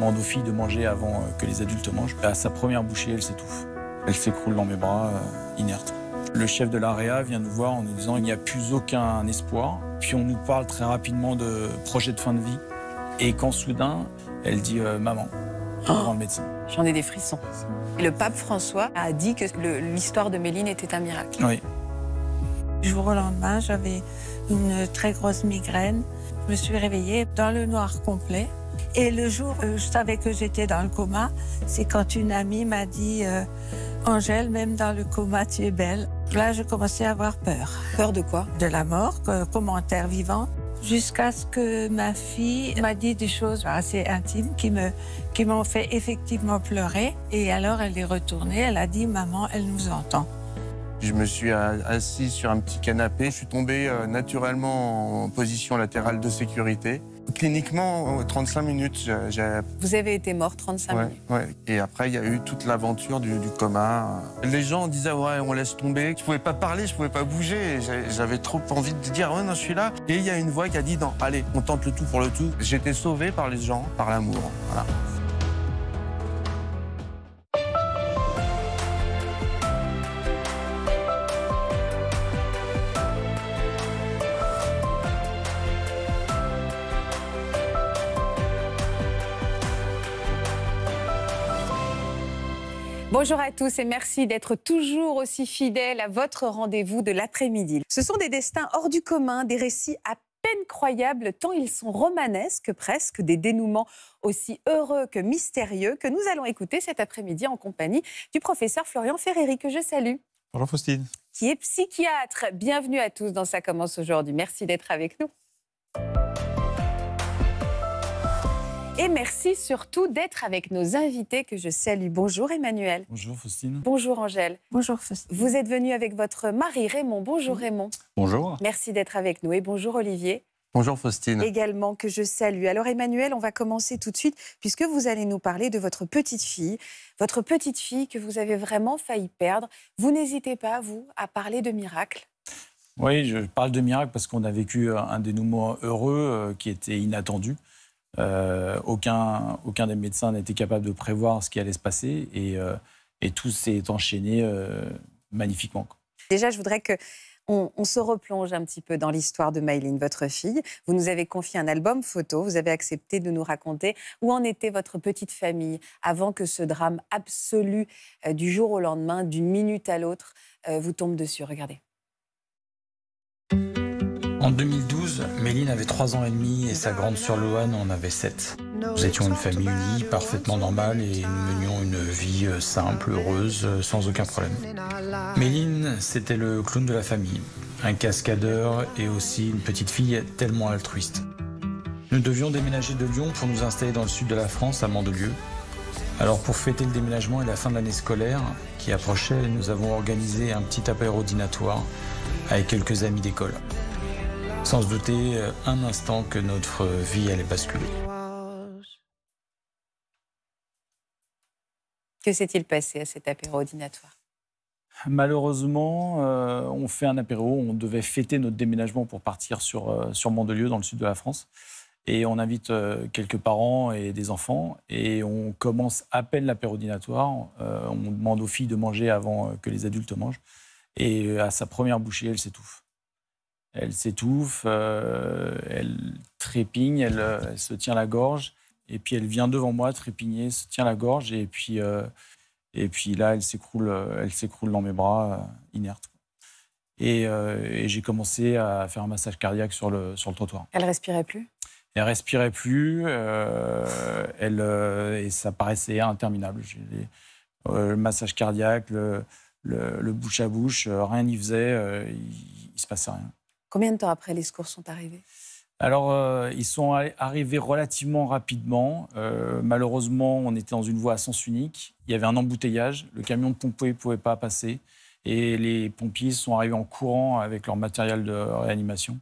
demande aux filles de manger avant euh, que les adultes mangent. À sa première bouchée, elle s'étouffe. Elle s'écroule dans mes bras, euh, inerte. Le chef de l'AREA vient nous voir en nous disant qu'il n'y a plus aucun espoir. Puis on nous parle très rapidement de projet de fin de vie. Et quand soudain, elle dit euh, maman, un oh. médecin. J'en ai des frissons. le pape François a dit que l'histoire de Méline était un miracle. Oui. Du jour au lendemain, j'avais une très grosse migraine. Je me suis réveillée dans le noir complet. Et le jour où euh, je savais que j'étais dans le coma, c'est quand une amie m'a dit euh, Angèle, même dans le coma, tu es belle. Là, je commençais à avoir peur. Peur de quoi De la mort, commentaire vivant. Jusqu'à ce que ma fille m'a dit des choses assez intimes qui qui m'ont fait effectivement pleurer. Et alors, elle est retournée. Elle a dit Maman, elle nous entend. Je me suis assis sur un petit canapé. Je suis tombé euh, naturellement en position latérale de sécurité cliniquement, 35 euh, minutes. Vous avez été mort 35 minutes ouais. Et après, il y a eu toute l'aventure du, coma. Les gens disaient, ouais, on laisse tomber. Je pouvais pas parler, je pouvais pas bouger. J'avais trop envie de dire, ouais, non, je suis là. Et il y a une voix qui a dit, non, allez, on tente le tout pour le tout. J'étais sauvé par les gens, par l'amour. Voilà. Bonjour à tous et merci d'être toujours aussi fidèles à votre rendez-vous de l'après-midi. Ce sont des destins hors du commun, des récits à peine croyables, tant ils sont romanesques presque, des dénouements aussi heureux que mystérieux que nous allons écouter cet après-midi en compagnie du professeur Florian Ferreri que je salue. Bonjour Faustine. Qui est psychiatre. Bienvenue à tous dans Ça commence aujourd'hui. Merci d'être avec nous. Et merci surtout d'être avec nos invités que je salue. Bonjour Emmanuel. Bonjour Faustine. Bonjour Angèle. Bonjour Faustine. Vous êtes venu avec votre mari Raymond. Bonjour Raymond. Bonjour. Merci d'être avec nous et bonjour Olivier. Bonjour Faustine. Également que je salue. Alors Emmanuel, on va commencer tout de suite puisque vous allez nous parler de votre petite fille, votre petite fille que vous avez vraiment failli perdre. Vous n'hésitez pas, vous, à parler de miracle. Oui, je parle de miracle parce qu'on a vécu un dénouement heureux euh, qui était inattendu. Euh, aucun, des médecins n'était capable de prévoir ce qui allait se passer et, euh, tout s'est enchaîné euh, magnifiquement. Déjà, je voudrais que on, se replonge un petit peu dans l'histoire de Maïline, votre fille. Vous nous avez confié un album photo, vous avez accepté de nous raconter où en était votre petite famille avant que ce drame absolu du jour au lendemain, d'une minute à l'autre, vous tombe dessus. Regardez. En 2012, Méline avait 3 ans et demi et sa grande sœur Loane en avait 7. Nous étions une famille unie, parfaitement normale et nous menions une vie euh, simple, heureuse, euh, sans aucun problème. Méline, c'était le clown de la famille, un cascadeur et aussi une petite fille tellement altruiste. Nous devions déménager de Lyon pour nous installer dans le sud de la France, à Mandelieu. Alors pour fêter le déménagement et la fin de l'année scolaire qui approchait, nous avons organisé un petit apéro dînatoire avec quelques amis d'école sans se douter euh, un instant que notre vie allait basculer. Que s'est-il passé à cet apéro dinatoire Malheureusement, euh, on fait un apéro, on devait fêter notre déménagement pour partir sur, euh, Mandelieu, dans le sud de la France. Et on invite quelques parents et des enfants. Et on commence à peine l'apéro dinatoire on demande aux filles de manger avant que les adultes mangent. Et à sa première bouchée, elle s'étouffe elle s'étouffe, euh, elle trépigne, elle, euh, se tient la gorge. Et puis elle vient devant moi trépigner, se tient la gorge. Et puis, euh, et puis là, elle s'écroule, elle s'écroule dans mes bras, inerte. Et, j'ai commencé à faire un massage cardiaque sur le, sur le trottoir. Elle respirait plus Elle respirait plus. elle, et ça paraissait interminable. le massage cardiaque, le, bouche à bouche, rien n'y faisait. il, ne se passait rien. Combien de temps après les secours sont arrivés alors, euh, ils sont arrivés relativement rapidement. Euh, malheureusement, on était dans une voie à sens unique. Il y avait un embouteillage. Le camion de pompiers ne pouvait pas passer. Et les pompiers sont arrivés en courant avec leur matériel de réanimation.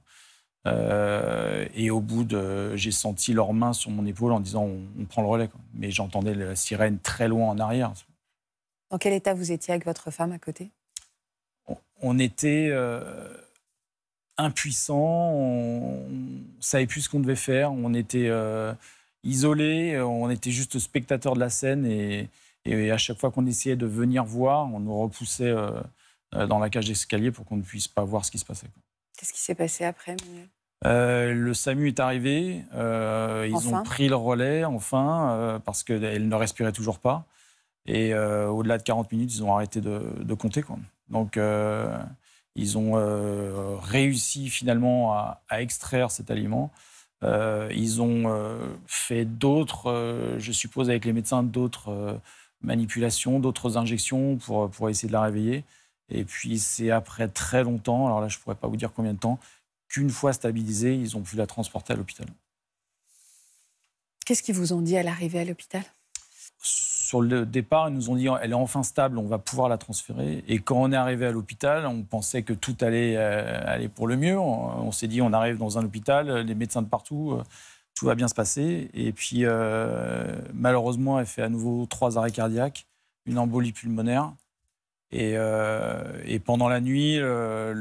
Euh, et au bout de. J'ai senti leurs mains sur mon épaule en disant on, prend le relais. Mais j'entendais la sirène très loin en arrière. Dans quel état vous étiez avec votre femme à côté On, on était impuissant, on, ne savait plus ce qu'on devait faire, on était euh, isolé, euh, on était juste spectateur de la scène et, à chaque fois qu'on essayait de venir voir, on nous repoussait euh, dans la cage d'escalier pour qu'on ne puisse pas voir ce qui se passait. Qu'est-ce qui s'est passé après, le SAMU est arrivé, ils ont pris le relais enfin parce qu'elle ne respirait toujours pas et au-delà de 40 minutes ils ont arrêté de, compter quoi. Donc ils ont euh, réussi finalement à, extraire cet aliment. Euh, ils ont euh, fait d'autres, je suppose, avec les médecins, d'autres manipulations, d'autres injections pour, pour essayer de la réveiller. Et puis c'est après très longtemps, alors là je ne pourrais pas vous dire combien de temps, qu'une fois stabilisée, ils ont pu la transporter à l'hôpital. Qu'est-ce qu'ils vous ont dit à l'arrivée à l'hôpital sur le départ, ils nous ont dit elle est enfin stable, on va pouvoir la transférer. Et quand on est arrivé à l'hôpital, on pensait que tout allait euh, aller pour le mieux. On, s'est dit on arrive dans un hôpital, les médecins de partout, euh, tout va bien se passer. Et puis, euh, malheureusement, elle fait à nouveau trois arrêts cardiaques, une embolie pulmonaire. Et, pendant la nuit, le,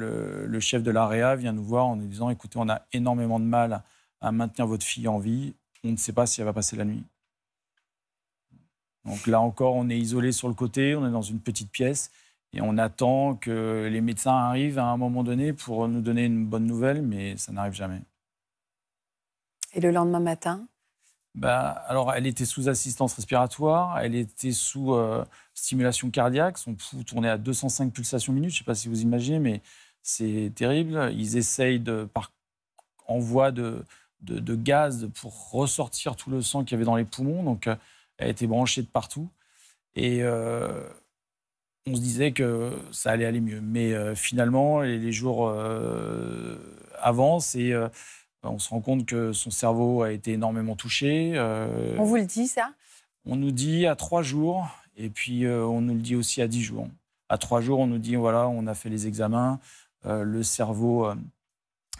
le, chef de l'AREA vient nous voir en nous disant écoutez, on a énormément de mal à maintenir votre fille en vie, on ne sait pas si elle va passer la nuit. Donc là encore, on est isolé sur le côté, on est dans une petite pièce et on attend que les médecins arrivent à un moment donné pour nous donner une bonne nouvelle, mais ça n'arrive jamais. Et le lendemain matin bah, alors, elle était sous assistance respiratoire, elle était sous euh, stimulation cardiaque, son pouls tournait à 205 pulsations minutes, je ne sais pas si vous imaginez, mais c'est terrible. Ils essayent, de, par envoi de, de, de, gaz, pour ressortir tout le sang qu'il y avait dans les poumons. Donc, euh, elle été branchée de partout. Et euh, on se disait que ça allait aller mieux. Mais euh, finalement, les, jours euh, avancent et on se rend compte que son cerveau a été énormément touché. on vous le dit, ça On nous dit à trois jours. Et puis, on nous le dit aussi à dix jours. À trois jours, on nous dit voilà, on a fait les examens. le cerveau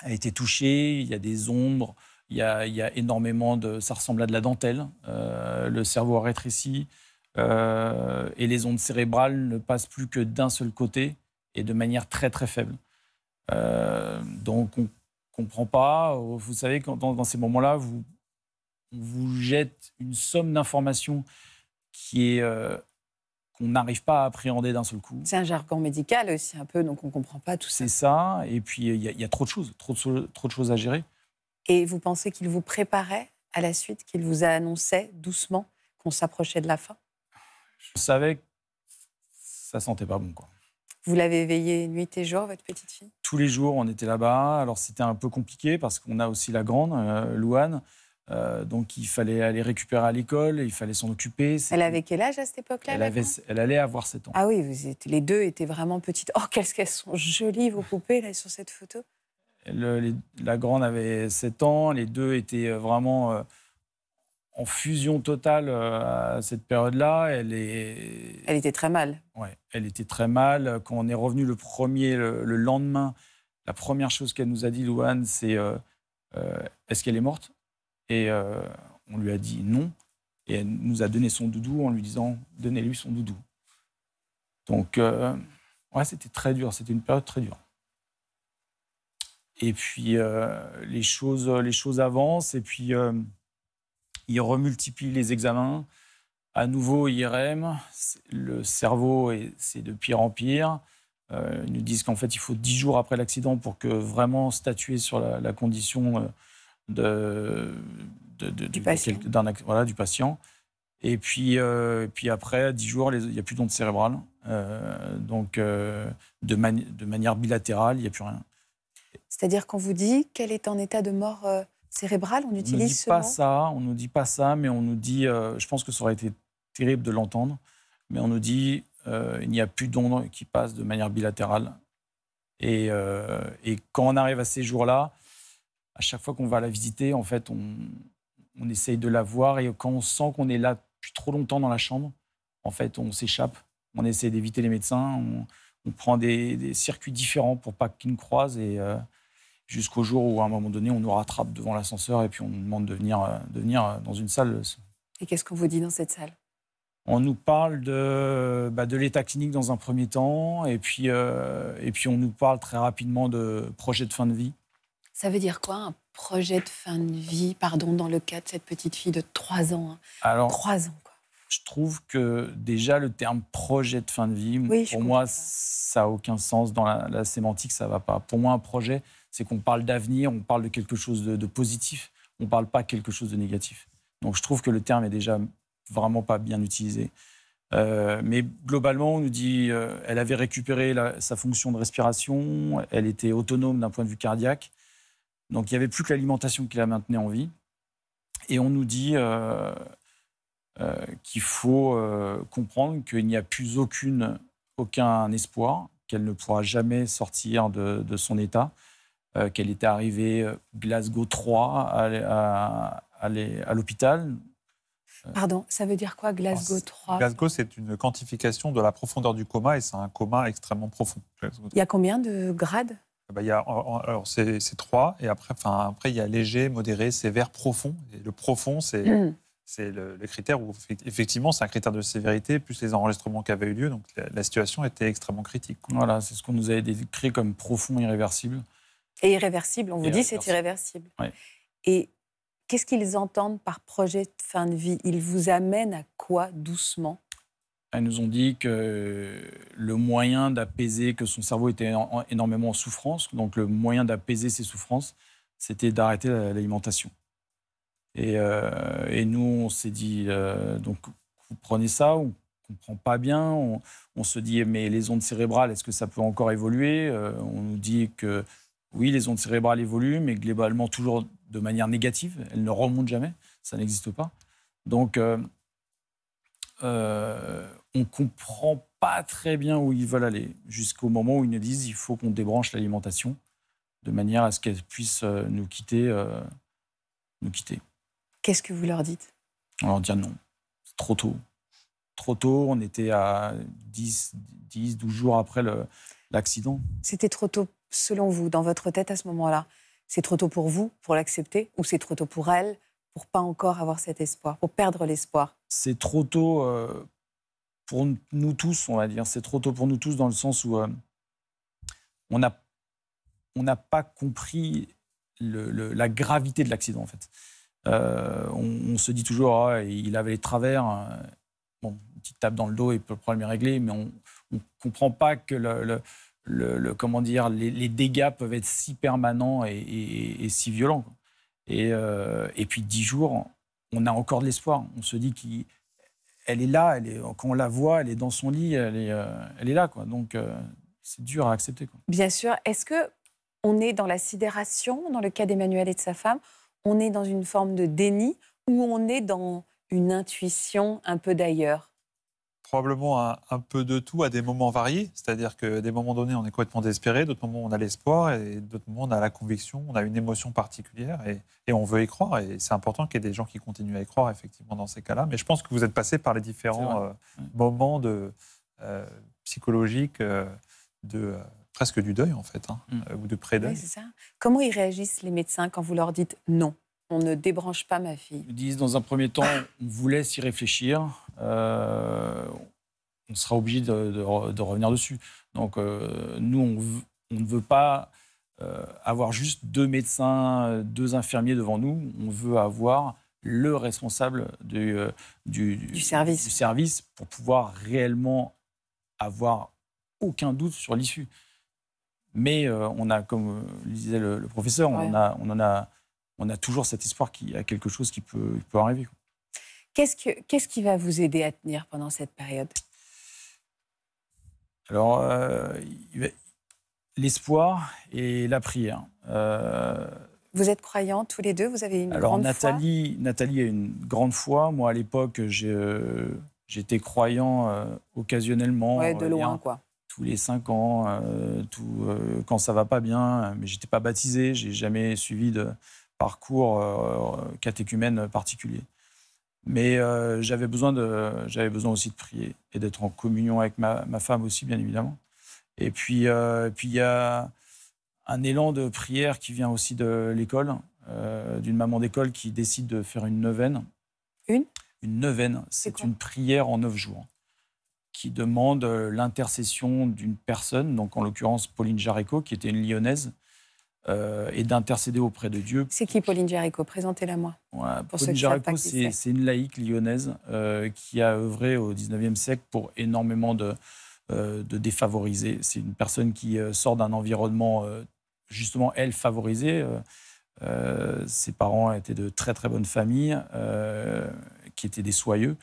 a été touché, il y a des ombres, il y, a, énormément de. Ça ressemble à de la dentelle. Euh, le cerveau rétrécit rétréci euh, et les ondes cérébrales ne passent plus que d'un seul côté et de manière très très faible. Euh, donc on ne comprend pas. Vous savez, quand, dans, ces moments-là, vous, on vous jette une somme d'informations qui est qu'on n'arrive pas à appréhender d'un seul coup. C'est un jargon médical aussi un peu, donc on ne comprend pas tout ça. C'est ça, et puis il y, a trop de choses, trop trop de choses à gérer. Et vous pensez qu'il vous préparait à la suite, qu'il vous a annoncé doucement qu'on s'approchait de la fin Je savais que ça sentait pas bon, quoi. Vous l'avez éveillée nuit et jour, votre petite fille Tous les jours, on était là-bas. Alors, c'était un peu compliqué parce qu'on a aussi la grande, euh, Louane. Euh, donc, il fallait aller récupérer à l'école, il fallait s'en occuper. Elle avait quel âge à cette époque-là elle, avait... elle, allait avoir 7 ans. Ah oui, vous les deux étaient vraiment petites. Oh, qu'est-ce qu'elles sont jolies, vos poupées, là, sur cette photo la grande avait 7 ans, les deux étaient euh, vraiment euh, en fusion totale euh, à cette période-là. Elle, est... elle était très mal. Oui, elle était très mal. Quand on est revenu le premier, le, lendemain, la première chose qu'elle nous a dit, Louane, c'est est-ce qu'elle est morte Et on lui a dit non. Et elle nous a donné son doudou en lui disant donnez-lui son doudou. Donc, ouais, c'était très dur. C'était une période très dure. Et puis euh, les choses, les choses avancent. Et puis euh, il remultiplient les examens. À nouveau IRM. Le cerveau, c'est de pire en pire. Euh, ils nous disent qu'en fait, il faut 10 jours après l'accident pour que vraiment statuer sur la, condition de, du, patient. voilà, du patient. Et puis, et puis après, 10 jours, il n'y a plus d'onde cérébrale. donc, de, de manière bilatérale, il n'y a plus rien. C'est-à-dire qu'on vous dit qu'elle est en état de mort euh, cérébrale, on utilise on nous dit pas ça, on nous dit pas ça, mais on nous dit, euh, je pense que ça aurait été terrible de l'entendre, mais on nous dit qu'il euh, il n'y a plus d'ondes qui passent de manière bilatérale. Et, quand on arrive à ces jours-là, à chaque fois qu'on va la visiter, en fait, on, essaye de la voir et quand on sent qu'on est là depuis trop longtemps dans la chambre, en fait, on s'échappe, on essaie d'éviter les médecins, on, prend des, circuits différents pour pas qu'ils nous croisent et, jusqu'au jour où, à un moment donné, on nous rattrape devant l'ascenseur et puis on nous demande de venir, euh, de venir euh, dans une salle. Et qu'est-ce qu'on vous dit dans cette salle on nous parle de, bah, de l'état clinique dans un premier temps, et puis, euh, et puis on nous parle très rapidement de projet de fin de vie. Ça veut dire quoi un projet de fin de vie, pardon, dans le cas de cette petite fille de 3 ans 3 hein ans, Je trouve que déjà le terme projet de fin de vie, pour moi, ça n'a aucun sens dans la, la sémantique, ça ne va pas. Pour moi, un projet, c'est qu'on parle d'avenir, on parle de quelque chose de, positif, on ne parle pas quelque chose de négatif. Donc je trouve que le terme est déjà vraiment pas bien utilisé. Euh, mais globalement, on nous dit qu'elle euh, avait récupéré sa fonction de respiration, elle était autonome d'un point de vue cardiaque. Donc il n'y avait plus que l'alimentation qui la maintenait en vie. Et on nous dit euh, qu'il faut comprendre qu'il n'y a plus aucune, aucun espoir, qu'elle ne pourra jamais sortir de son état, euh, qu'elle était arrivée euh, Glasgow 3 à, l'hôpital. Euh, Pardon, ça veut dire quoi Glasgow 3 Glasgow, c'est une quantification de la profondeur du coma et c'est un coma extrêmement profond. Il y a combien de grades ah bah, il y a, alors c'est 3 et après, enfin, après il y a léger, modéré, sévère, profond. Et le profond, c'est hmm. c'est le, critère où effectivement c'est un critère de sévérité plus les enregistrements qui avaient eu lieu. Donc la, situation était extrêmement critique. Voilà, c'est ce qu'on nous avait décrit comme profond, irréversible. Et irréversible, on vous dit c'est irréversible. Et qu'est-ce qu'ils entendent par projet de fin de vie Ils vous amènent à quoi doucement Elles nous ont dit que le moyen d'apaiser, que son cerveau était énormément en souffrance, donc le moyen d'apaiser ses souffrances, c'était d'arrêter l'alimentation. Euh, et, nous, on s'est dit, euh, donc vous prenez ça, ou comprend pas bien. On, se dit, mais les ondes cérébrales, est-ce que ça peut encore évoluer euh, On nous dit que oui, les ondes cérébrales évoluent, mais globalement toujours de manière négative. Elles ne remontent jamais, ça n'existe pas. Donc, euh, euh, on ne comprend pas très bien où ils veulent aller, jusqu'au moment où ils nous disent il faut qu'on débranche l'alimentation, de manière à ce qu'elle puisse euh, nous quitter. nous quitter. Qu'est-ce que vous leur dites On leur dit ah non, c'est trop tôt. Trop tôt, on était à 10, 10 12 jours après l'accident. C'était trop tôt selon vous, dans votre tête à ce moment-là C'est trop tôt pour vous pour l'accepter ou c'est trop tôt pour elle pour pas encore avoir cet espoir, pour perdre l'espoir C'est trop tôt euh, pour nous tous, on va dire. C'est trop tôt pour nous tous dans le sens où euh, on n'a on pas compris la gravité de l'accident en fait. Euh, on, se dit toujours, ah il avait les travers. Bon, une petite tape dans le dos et le problème est réglé, mais on ne comprend pas que le le, comment dire, les, dégâts peuvent être si permanents et, si violents. Euh, et, puis dix jours, on a encore de l'espoir. On se dit qu'elle est là, elle est, quand on la voit, elle est dans son lit, elle est, euh, là. Quoi. Donc euh, c'est dur à accepter. Quoi. Bien sûr. Est-ce que on est dans la sidération, dans le cas d'Emmanuel et de sa femme, on est dans une forme de déni ou on est dans une intuition un peu d'ailleurs probablement un, peu de tout à des moments variés. C'est-à-dire que des moments donnés, on est complètement désespéré, d'autres moments, on a l'espoir, et d'autres moments, on a la conviction, on a une émotion particulière, et, on veut y croire. Et c'est important qu'il y ait des gens qui continuent à y croire, effectivement, dans ces cas-là. Mais je pense que vous êtes passé par les différents euh, moments de, euh, psychologiques, euh, de, presque du deuil, en fait, hein, mm. ou de pré-deuil. Comment ils réagissent, les médecins, quand vous leur dites non on ne débranche pas ma fille. Ils disent, dans un premier temps, on vous laisse y réfléchir. Euh, on sera obligé de, revenir dessus. Donc, euh, nous, on, ne veut pas euh, avoir juste deux médecins, deux infirmiers devant nous. On veut avoir le responsable du, du, service. service pour pouvoir réellement avoir aucun doute sur l'issue. Mais on a, comme le disait le, professeur, on, a, on en a on a toujours cet espoir qu'il y a quelque chose qui peut, arriver. Qu'est-ce, qui va vous aider à tenir pendant cette période Alors, euh, l'espoir et la prière. Euh. Vous êtes croyants tous les deux Vous avez une grande Nathalie, foi Nathalie a une grande foi. Moi, à l'époque, euh, j'étais croyant occasionnellement. Ouais, de loin, quoi. Tous les cinq ans, tout, quand ça va pas bien. Mais j'étais pas baptisé, j'ai jamais suivi de, parcours euh, catéchumène particulier. Mais euh, j'avais besoin, besoin aussi de prier et d'être en communion avec ma, femme aussi, bien évidemment. Euh, et puis, il y a un élan de prière qui vient aussi de l'école, d'une maman d'école qui décide de faire une neuvaine. Une Une neuvaine, c'est une prière en neuf jours qui demande l'intercession d'une personne, donc en l'occurrence Pauline Jaréco, qui était une lyonnaise, euh, et d'intercéder auprès de Dieu. C'est qui Pauline Jaricot Présentez-la moi. Pauline Jaricot, c'est une laïque lyonnaise euh, qui a œuvré au 19e siècle pour énormément de, euh, de défavorisés. C'est une personne qui euh, sort d'un environnement, justement, elle, favorisé. ses parents étaient de très très bonnes familles, qui étaient des soyeux.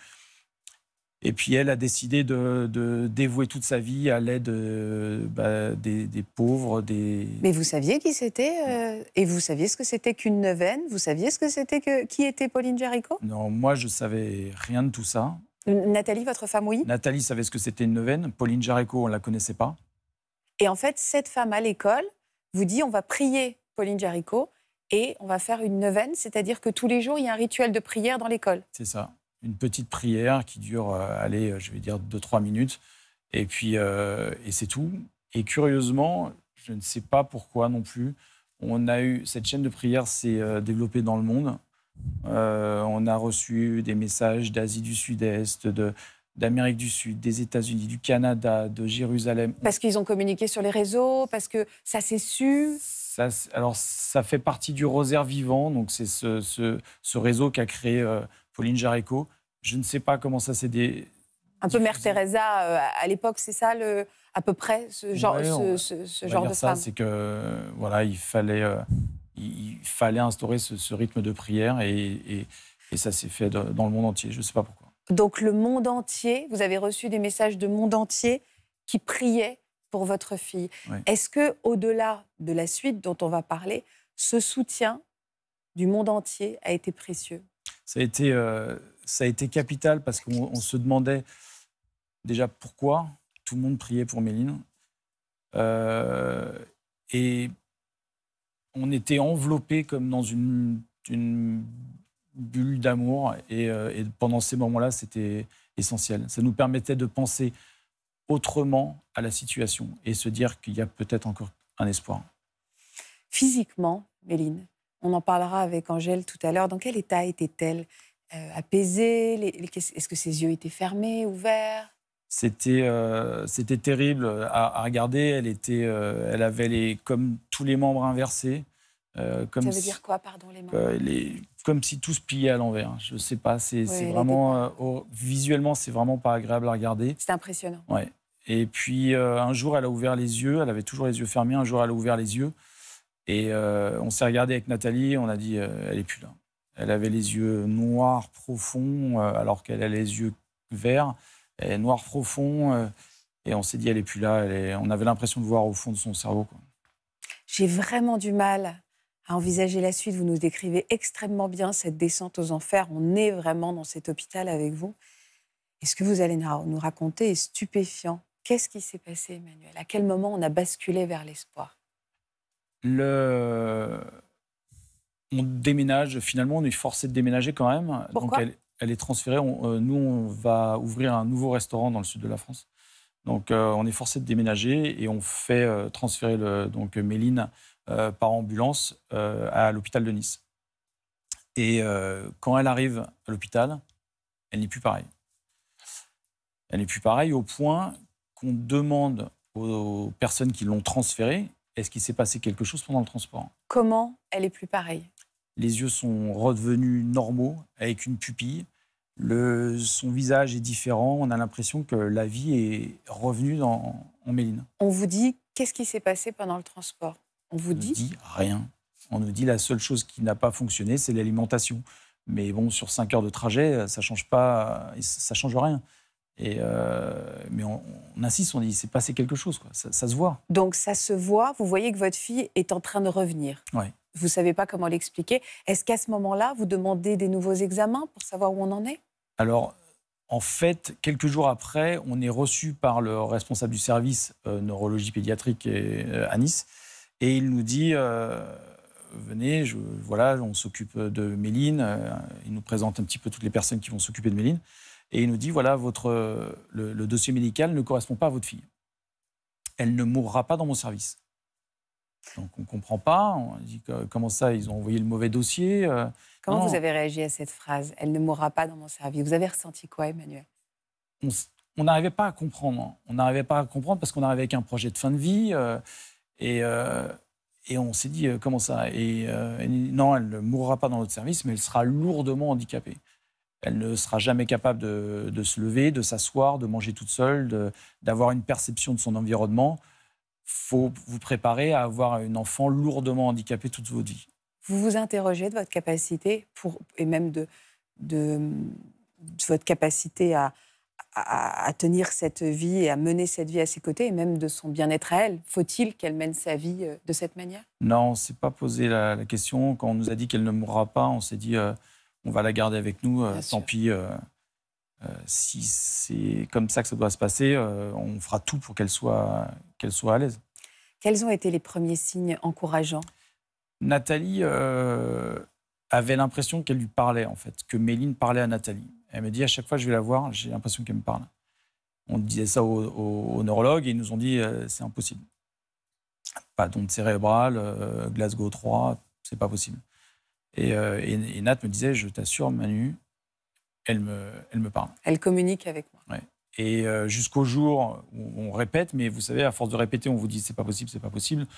Et puis elle a décidé de, dévouer toute sa vie à l'aide euh, bah, des, pauvres, des... Mais vous saviez qui c'était euh, Et vous saviez ce que c'était qu'une neuvaine Vous saviez ce que c'était que... Qui était Pauline Jaricot Non, moi je savais rien de tout ça. Nathalie, votre femme, oui Nathalie savait ce que c'était une neuvaine. Pauline Jaricot, on ne la connaissait pas. Et en fait, cette femme à l'école vous dit on va prier Pauline Jaricot et on va faire une neuvaine, c'est-à-dire que tous les jours, il y a un rituel de prière dans l'école. C'est ça une petite prière qui dure, euh, allez, je vais dire deux, trois minutes. Et puis, euh, et c'est tout. Et curieusement, je ne sais pas pourquoi non plus, on a eu cette chaîne de prière s'est euh, développée dans le monde. on a reçu des messages d'Asie du Sud-Est, d'Amérique du Sud, des États-Unis, du Canada, de Jérusalem. Parce qu'ils ont communiqué sur les réseaux, parce que ça s'est su. Ça, alors, ça fait partie du Rosaire Vivant, donc c'est ce, ce, réseau qui a créé. Pauline Jarreco. Je ne sais pas comment ça s'est dé... Un peu Mère Teresa euh, à l'époque, c'est ça le, à peu près ce genre, ce, genre de ça, C'est que voilà, il fallait, euh, il fallait instaurer ce, rythme de prière et, ça s'est fait dans le monde entier. Je ne sais pas pourquoi. Donc le monde entier, vous avez reçu des messages de monde entier qui priaient pour votre fille. Est-ce que, au-delà de la suite dont on va parler, ce soutien du monde entier a été précieux ça a été, euh, ça a été capital parce qu'on se demandait déjà pourquoi tout le monde priait pour Méline. Euh, et on était enveloppé comme dans une, bulle d'amour. Et, euh, et, pendant ces moments-là, c'était essentiel. Ça nous permettait de penser autrement à la situation et se dire qu'il y a peut-être encore un espoir. Physiquement, Méline, on en parlera avec Angèle tout à l'heure. Dans quel état était-elle euh, Apaisée Est-ce que ses yeux étaient fermés, ouverts c'était, euh, terrible à, regarder. Euh, elle, avait les, comme tous les membres inversés. comme Ça veut dire quoi, pardon, les membres Comme si tout se pliait à l'envers. Je ne sais pas. C'est, c'est vraiment. visuellement, c'est vraiment pas agréable à regarder. C'est impressionnant. Ouais. Et puis, un jour, elle a ouvert les yeux. Elle avait toujours les yeux fermés. Un jour, elle a ouvert les yeux. Et euh, on s'est regardé avec Nathalie, on a dit, euh, elle est plus là. Elle avait les yeux noirs profonds, euh, alors qu'elle a les yeux verts, et noirs profonds. et on s'est dit, elle est plus là. On avait l'impression de voir au fond de son cerveau. J'ai vraiment du mal à envisager la suite. Vous nous décrivez extrêmement bien cette descente aux enfers. On est vraiment dans cet hôpital avec vous. Et ce que vous allez nous raconter est stupéfiant. Qu'est-ce qui s'est passé, Emmanuel À quel moment on a basculé vers l'espoir on déménage, finalement, on est forcé de déménager quand même. Donc elle, est transférée. Euh, nous, on va ouvrir un nouveau restaurant dans le sud de la France. Donc euh, on est forcé de déménager et on fait euh, transférer donc Méline par ambulance à l'hôpital de Nice. Et quand elle arrive à l'hôpital, elle n'est plus pareille. Elle n'est plus pareille au point qu'on demande aux personnes qui l'ont transférée est-ce qu'il s'est passé quelque chose pendant le transport Comment elle est plus pareille Les yeux sont redevenus normaux, avec une pupille. Le, son visage est différent. On a l'impression que la vie est revenue dans, en Méline. On vous dit qu'est-ce qui s'est passé pendant le transport On vous dit, dit rien. On nous dit la seule chose qui n'a pas fonctionné, c'est l'alimentation. Mais bon, sur 5 heures de trajet, ça change pas, ça change rien. Et euh, mais on, insiste, on dit, c'est passé quelque chose, Ça, se voit. Donc ça se voit, vous voyez que votre fille est en train de revenir. Vous ne savez pas comment l'expliquer. Est-ce qu'à ce, moment-là, vous demandez des nouveaux examens pour savoir où on en est Alors, en fait, quelques jours après, on est reçu par le responsable du service euh, neurologie pédiatrique euh, à Nice, et il nous dit venez, je, voilà, on s'occupe de Méline. Il nous présente un petit peu toutes les personnes qui vont s'occuper de Méline et il nous dit voilà, votre, euh, le, dossier médical ne correspond pas à votre fille. Elle ne mourra pas dans mon service. Donc on ne comprend pas, on dit comment ça, ils ont envoyé le mauvais dossier. Euh, comment vous avez réagi à cette phrase Elle ne mourra pas dans mon service. Vous avez ressenti quoi, Emmanuel On n'arrivait pas à comprendre. On n'arrivait pas à comprendre parce qu'on arrivait avec un projet de fin de vie. Euh, et, et, on s'est dit, comment ça et, non, elle ne mourra pas dans notre service, mais elle sera lourdement handicapée. Elle ne sera jamais capable de, se lever, de s'asseoir, de manger toute seule, d'avoir une perception de son environnement. Faut vous préparer à avoir un enfant lourdement handicapé toute votre vie. Vous vous interrogez de votre capacité pour, et même de, votre capacité à, tenir cette vie et à mener cette vie à ses côtés et même de son bien-être à elle. Faut-il qu'elle mène sa vie euh, de cette manière Non, on ne s'est pas posé la, question. Quand on nous a dit qu'elle ne mourra pas, on s'est dit euh, on va la garder avec nous. Euh, tant pis, euh, euh, si c'est comme ça que ça doit se passer, on fera tout pour qu'elle soit, qu'elle soit à l'aise. Quels ont été les premiers signes encourageants Nathalie avait l'impression qu'elle lui parlait, en fait, que Méline parlait à Nathalie. Elle me dit à chaque fois que je vais la voir, j'ai l'impression qu'elle me parle. On disait ça aux neurologues et ils nous ont dit c'est impossible pas d'onde cérébrale, Glasgow 3, c'est pas possible. Euh, et, et, Nat me disait, je t'assure, Manu, elle me, elle me parle. Elle communique avec moi. Et euh, jusqu'au jour où on répète, mais vous savez, à force de répéter, on vous dit c'est pas possible, c'est pas possible.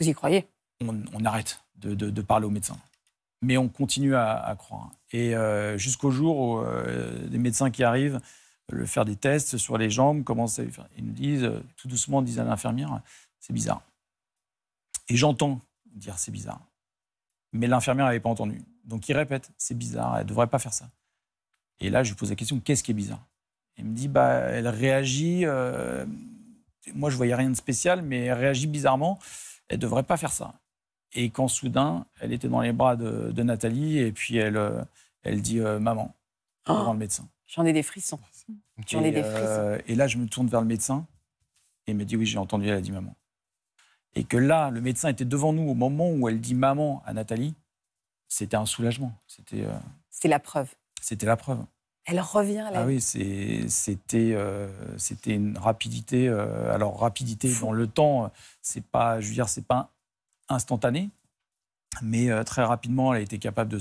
Vous y croyez On, arrête de, parler aux médecins. Mais on continue à, croire. Et euh, jusqu'au jour où des médecins qui arrivent, le faire des tests sur les jambes, commencent à, ils nous disent, tout doucement, disent à l'infirmière, c'est bizarre. Et j'entends dire c'est bizarre. Mais l'infirmière n'avait pas entendu. Donc il répète, c'est bizarre, elle ne devrait pas faire ça. Et là, je lui pose la question, qu'est-ce qui est bizarre Elle me dit, bah, elle réagit, euh, moi je voyais rien de spécial, mais elle réagit bizarrement, elle ne devrait pas faire ça. Et quand soudain, elle était dans les bras de, Nathalie, et puis elle, euh, elle dit, euh, maman, oh, devant le médecin. J'en ai des frissons. J'en ai des frissons. et là, je me tourne vers le médecin, et il me dit, oui, j'ai entendu, elle a dit maman et que là, le médecin était devant nous au moment où elle dit maman à Nathalie, c'était un soulagement. C'était. Euh, c'est la preuve. C'était la preuve. Elle revient là. Ah oui, euh, c'était une rapidité. Euh, alors rapidité dans le temps, c'est pas, je veux dire, c'est pas instantané, mais très rapidement, elle a été capable de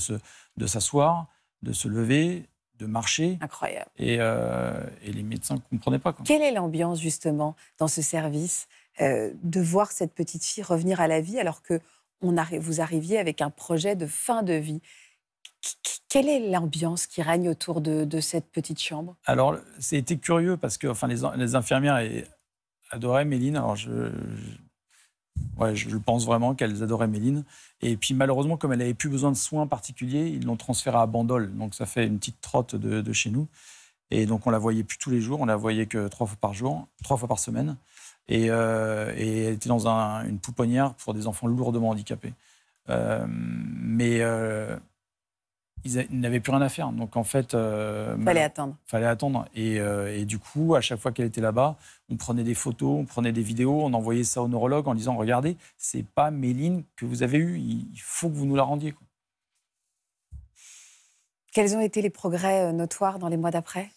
de s'asseoir, de se lever, de marcher. Incroyable. Et, les médecins ne comprenaient pas. Quoi. Quelle est l'ambiance justement dans ce service euh, de voir cette petite fille revenir à la vie alors que vous arriviez avec un projet de fin de vie. quelle est l'ambiance qui règne autour de, cette petite chambre Alors, c'était curieux parce que les, infirmières adoraient Méline. Alors, je, pense vraiment qu'elles adoraient Méline. Et puis malheureusement, comme elle n'avait plus besoin de soins particuliers, ils l'ont transférée à Bandol. Donc ça fait une petite trotte de, de, chez nous. Et donc on la voyait plus tous les jours, on la voyait que trois fois par jour, trois fois par semaine. Euh, et, elle était dans une pouponnière pour des enfants lourdement handicapés. Euh, mais euh, ils, n'avaient plus rien à faire. Donc en fait, fallait attendre. Fallait attendre. Et, du coup, à chaque fois qu'elle était là-bas, on prenait des photos, on prenait des vidéos, on envoyait ça au neurologue en disant "Regardez, c'est pas Méline que vous avez eue. Il faut que vous nous la rendiez." Quels ont été les progrès notoires dans les mois d'après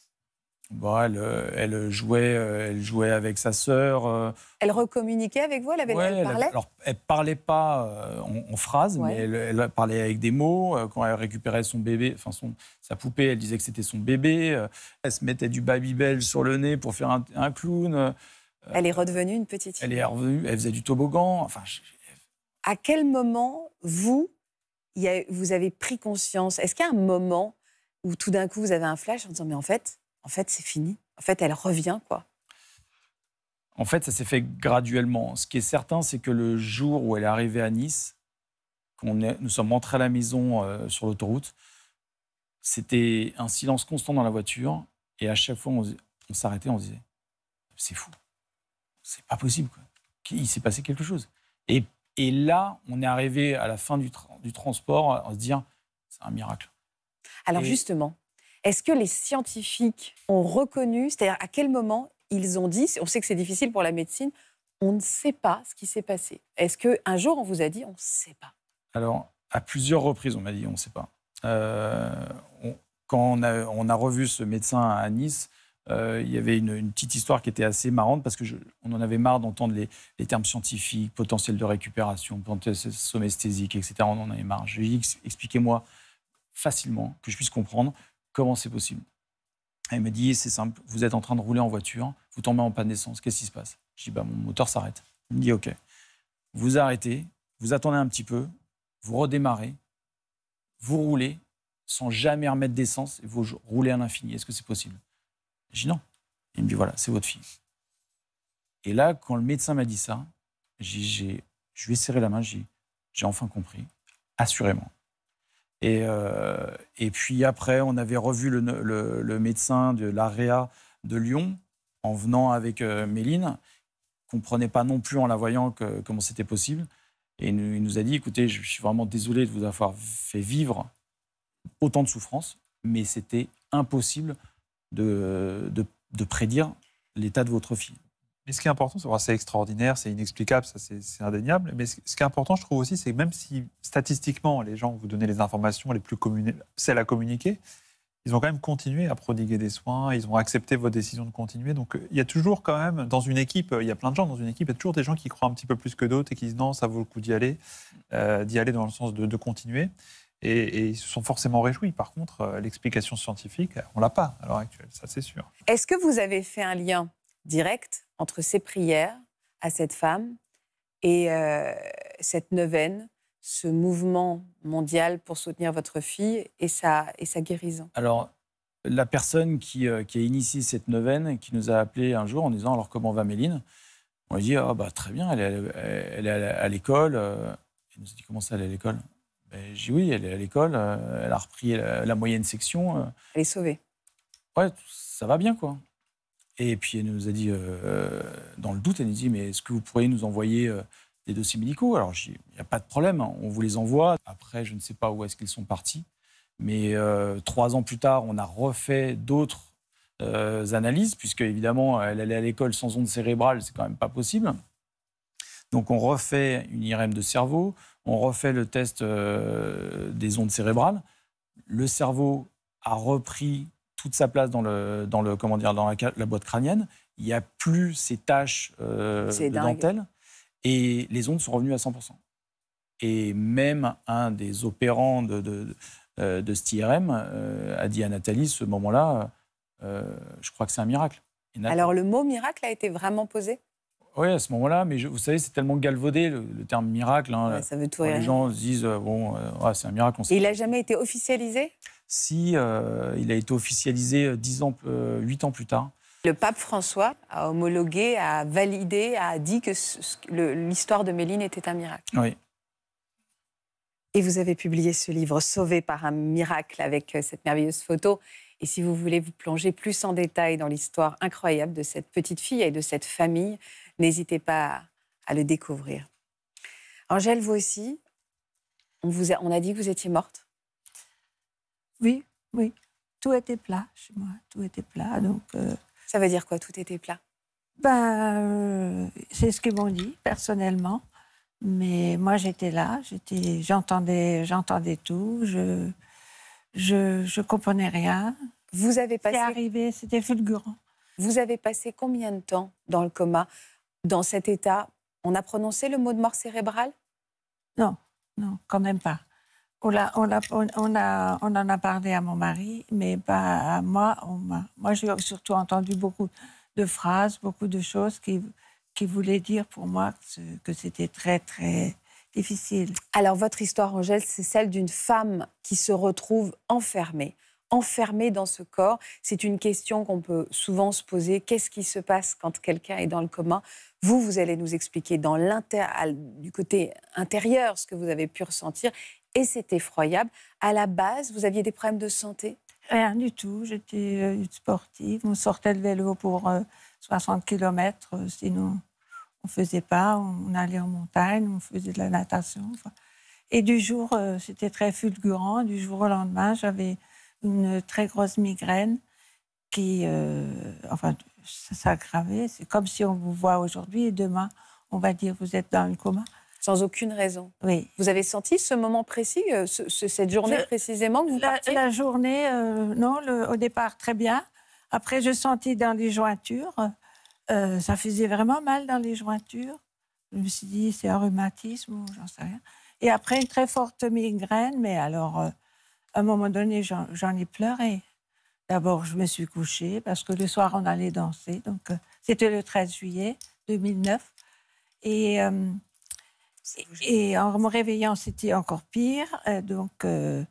euh, elle, jouait, euh, elle jouait avec sa sœur. Euh. Elle recommuniquait avec vous Elle, avait, elle parlait elle, Alors, parlait pas en, phrase, mais elle, parlait avec des mots. Quand elle récupérait son bébé, enfin son, sa poupée, elle disait que c'était son bébé. Elle se mettait du Babybel sur le nez pour faire un, clown. Elle est redevenue une petite fille. Elle est revenue, elle faisait du toboggan. Enfin, À quel moment, vous, vous avez pris conscience Est-ce qu'il y a un moment où tout d'un coup, vous avez un flash en disant, mais en fait, en fait, c'est fini. En fait, elle revient, quoi. En fait, ça s'est fait graduellement. Ce qui est certain, c'est que le jour où elle est arrivée à Nice, qu'on nous sommes rentrés à la maison euh, sur l'autoroute, c'était un silence constant dans la voiture. Et à chaque fois, on, s'arrêtait, on disait C'est fou. C'est pas possible. Il s'est passé quelque chose. Et, là, on est arrivé à la fin du, transport en se disant C'est un miracle. Alors justement, est-ce que les scientifiques ont reconnu, c'est-à-dire à quel moment ils ont dit, on sait que c'est difficile pour la médecine, on ne sait pas ce qui s'est passé. Est-ce qu'un jour on vous a dit on ne sait pas Alors, à plusieurs reprises, on m'a dit on ne sait pas. Euh, quand on a, revu ce médecin à Nice, euh, il y avait une, petite histoire qui était assez marrante parce que on en avait marre d'entendre les, termes scientifiques, potentiel de récupération, potentiel somesthésique, etc. On en avait marre. Je dit expliquez-moi facilement que je puisse comprendre Comment c'est possible Elle me dit C'est simple, vous êtes en train de rouler en voiture, vous tombez en panne d'essence, qu'est-ce qui se passe Je dis bah, Mon moteur s'arrête. Elle me dit Ok. Vous arrêtez, vous attendez un petit peu, vous redémarrez, vous roulez sans jamais remettre d'essence et vous roulez à l'infini. Est-ce que c'est possible Je dis Non. Il me dit Voilà, c'est votre fille. Et là, quand le médecin m'a dit ça, j'ai, je lui ai serré la main, j'ai, j'ai enfin compris, assurément. Euh, et, puis après, on avait revu le, médecin de l'AREA de Lyon en venant avec euh, Méline, comprenait pas non plus en la voyant comment c'était possible. Et il nous, a dit, écoutez, je suis vraiment désolé de vous avoir fait vivre autant de souffrances, mais c'était impossible de prédire l'état de votre fille ce qui est important, c'est extraordinaire, c'est inexplicable, ça c'est indéniable. Mais ce qui est important, je trouve aussi, c'est que même si statistiquement les gens vous donnaient les informations les plus celles à communiquer, ils ont quand même continué à prodiguer des soins, ils ont accepté votre décision de continuer. Donc il y a toujours quand même, dans une équipe, il y a plein de gens dans une équipe, il y a toujours des gens qui croient un petit peu plus que d'autres et qui disent non, ça vaut le coup d'y aller, euh, d'y aller dans le sens de, continuer. Et, ils se sont forcément réjouis. Par contre, euh, l'explication scientifique, on l'a pas à l'heure actuelle, ça c'est sûr. Est-ce que vous avez fait un lien direct entre ses prières à cette femme et euh, cette neuvaine, ce mouvement mondial pour soutenir votre fille et sa, et sa guérison Alors, la personne qui, euh, a initié cette neuvaine, qui nous a appelé un jour en disant Alors, comment va Méline On lui dit Ah, bah, très bien, elle est, elle à l'école. Euh. Elle nous a dit Comment ça, elle est à l'école ben, J'ai dit Oui, elle est à l'école, elle a repris la, la moyenne section. Elle est sauvée. Ouais, ça va bien, quoi. Et puis elle nous a dit, euh, euh, dans le doute, elle nous dit, mais est-ce que vous pourriez nous envoyer euh, des dossiers médicaux Alors, il n'y a pas de problème, hein. on vous les envoie. Après, je ne sais pas où est-ce qu'ils sont partis. Mais trois ans plus tard, on a refait d'autres analyses, puisque évidemment, elle allait à l'école sans onde cérébrale, c'est quand même pas possible. Donc on refait une IRM de cerveau, on refait le test des ondes cérébrales. Le cerveau a repris toute sa place dans le, dans le comment dire, dans la, boîte crânienne. Il n'y a plus ces taches euh, dentelles Et les ondes sont revenues à 100%. Et même un des opérants de, de, euh, de, cet IRM euh, a dit à Nathalie, ce moment-là, je crois que c'est un miracle. Alors le mot miracle a été vraiment posé oui, à ce moment-là, mais vous savez, c'est tellement galvaudé le, terme miracle. Hein. ça veut tout Les gens se disent, bon, c'est un miracle. Et il n'a jamais été officialisé si euh, il a été officialisé euh, euh, huit ans, ans plus tard. Le pape François a homologué, a validé, a dit que l'histoire de Méline était un miracle. Oui. Et vous avez publié ce livre Sauvé par un miracle avec cette merveilleuse photo. Et si vous voulez vous plonger plus en détail dans l'histoire incroyable de cette petite fille et de cette famille, n'hésitez pas à le découvrir. Angèle, vous aussi, on, vous on a dit que vous étiez morte oui, oui. Tout était plat chez moi, tout était plat. Donc, euh, Ça veut dire quoi, tout était plat ben, euh, C'est ce qu'ils m'ont dit, personnellement. Mais moi, j'étais là, j'étais, j'entendais, j'entendais tout, je, je, je comprenais rien. Vous avez passé. C'est arrivé, c'était fulgurant. Vous avez passé combien de temps dans le coma, dans cet état On a prononcé le mot de mort cérébrale Non, non, quand même pas on, a, on, on, en a parlé à mon mari, mais pas à moi. moi, j'ai surtout entendu beaucoup de phrases, beaucoup de choses qui, qui voulaient dire pour moi que c'était très, très difficile. Alors, votre histoire, Angèle, c'est celle d'une femme qui se retrouve enfermée enfermée dans ce corps C'est une question qu'on peut souvent se poser. Qu'est-ce qui se passe quand quelqu'un est dans le commun Vous, vous allez nous expliquer dans du côté intérieur ce que vous avez pu ressentir et c'est effroyable. À la base, vous aviez des problèmes de santé Rien du tout. J'étais euh, une sportive. On sortait le vélo pour 60 euh, km. Euh, sinon, on ne faisait pas. On allait en montagne, on faisait de la natation. Et du jour, c'était très fulgurant. Du jour au lendemain, j'avais une très grosse migraine qui, enfin, ça s'aggravait. C'est comme si on vous voit aujourd'hui et demain, on va dire vous êtes dans le coma sans aucune raison. Oui. Vous avez senti ce moment précis, euh, cette journée précisément que vous la, La journée, euh, non, le, au départ très bien. Après, je sentis dans les jointures, euh, ça faisait vraiment mal dans les jointures. Je me suis dit, c'est un rhumatisme ou j'en sais rien. Et après, une très forte migraine, mais alors, à un moment donné, j'en ai pleuré. D'abord, je me suis couchée parce que le soir, on allait danser. Donc, c'était le 13 juillet 2009. Et et en me réveillant, c'était encore pire. Euh, donc, euh,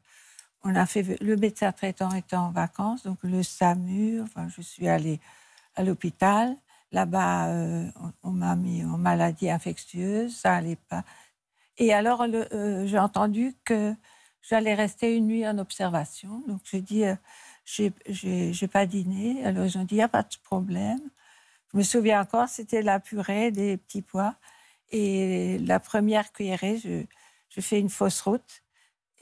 on a fait le médecin traitant était en vacances, donc le SAMU. Enfin, je suis allée à l'hôpital. Là-bas, euh, on, m'a mis en maladie infectieuse. Ça allait pas. Et alors, j'ai entendu que j'allais rester une nuit en observation. Donc, j'ai dit, je j'ai pas dîné. Alors, ils ont dit, il a pas de problème. Je me souviens encore, c'était la purée des petits pois. Et la première cuillerée, je, je fais une fausse route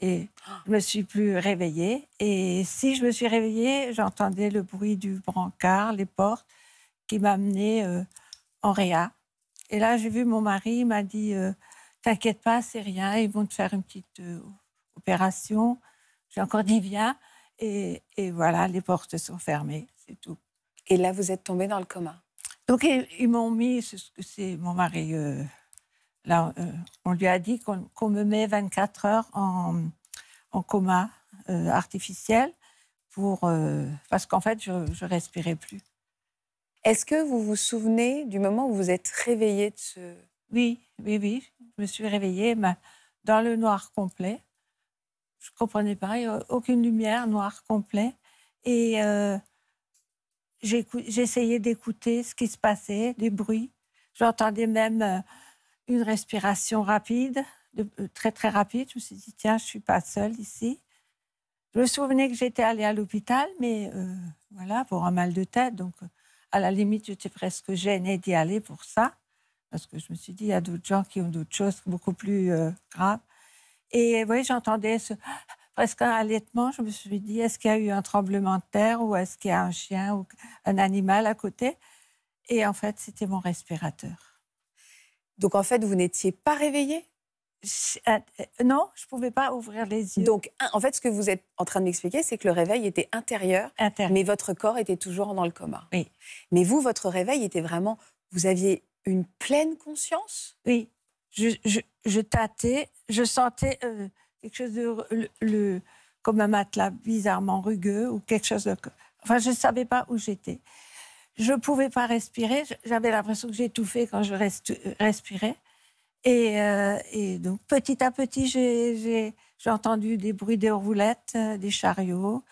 et ah. je me suis plus réveillée. Et si je me suis réveillée, j'entendais le bruit du brancard, les portes, qui m'amenaient euh, en réa. Et là, j'ai vu mon mari, il m'a dit euh, T'inquiète pas, c'est rien, ils vont te faire une petite euh, opération. J'ai encore dit Viens. Et, voilà, les portes sont fermées, c'est tout. Et là, vous êtes tombée dans le coma. Donc, ils, m'ont mis, c'est mon mari euh, on lui a dit qu'on me met 24 heures en, coma euh, artificiel pour, euh, parce qu'en fait, je ne respirais plus. Est-ce que vous vous souvenez du moment où vous êtes réveillée de ce... Oui, oui, oui. Je me suis réveillée dans le noir complet. Je ne comprenais pas, aucune lumière, noir complet. Et j'essayais d'écouter ce qui se passait, des bruits. J'entendais même une respiration rapide, euh, très très rapide. Je me suis dit, tiens, je suis pas seule ici. Je me souvenais que j'étais allée à l'hôpital, mais euh, voilà, pour un mal de tête. Donc, euh, à la limite, j'étais presque gênée d'y aller pour ça, parce que je me suis dit, il y a d'autres gens qui ont d'autres choses beaucoup plus graves. Et vous voyez, j'entendais ce presque un allaitement. Je me suis dit, est-ce qu'il y a eu un tremblement de terre ou est-ce qu'il y a un chien ou un animal à côté Et en fait, c'était mon respirateur. Donc en fait, vous n'étiez pas réveillé. Euh, euh, non, je ne pouvais pas ouvrir les yeux. Donc, en fait, ce que vous êtes en train de m'expliquer, c'est que le réveil était intérieur, mais votre corps était toujours dans le coma. Oui. Mais vous, votre réveil était vraiment... Vous aviez une pleine conscience Oui. Je, tâtais, je sentais euh, quelque chose de... Le, comme un matelas bizarrement rugueux ou quelque chose de... Enfin, je ne savais pas où j'étais je ne pouvais pas respirer. J'avais l'impression que j'étouffais quand je respirais. Et, euh, et, donc, petit à petit, j'ai entendu des bruits des roulettes, euh, des chariots,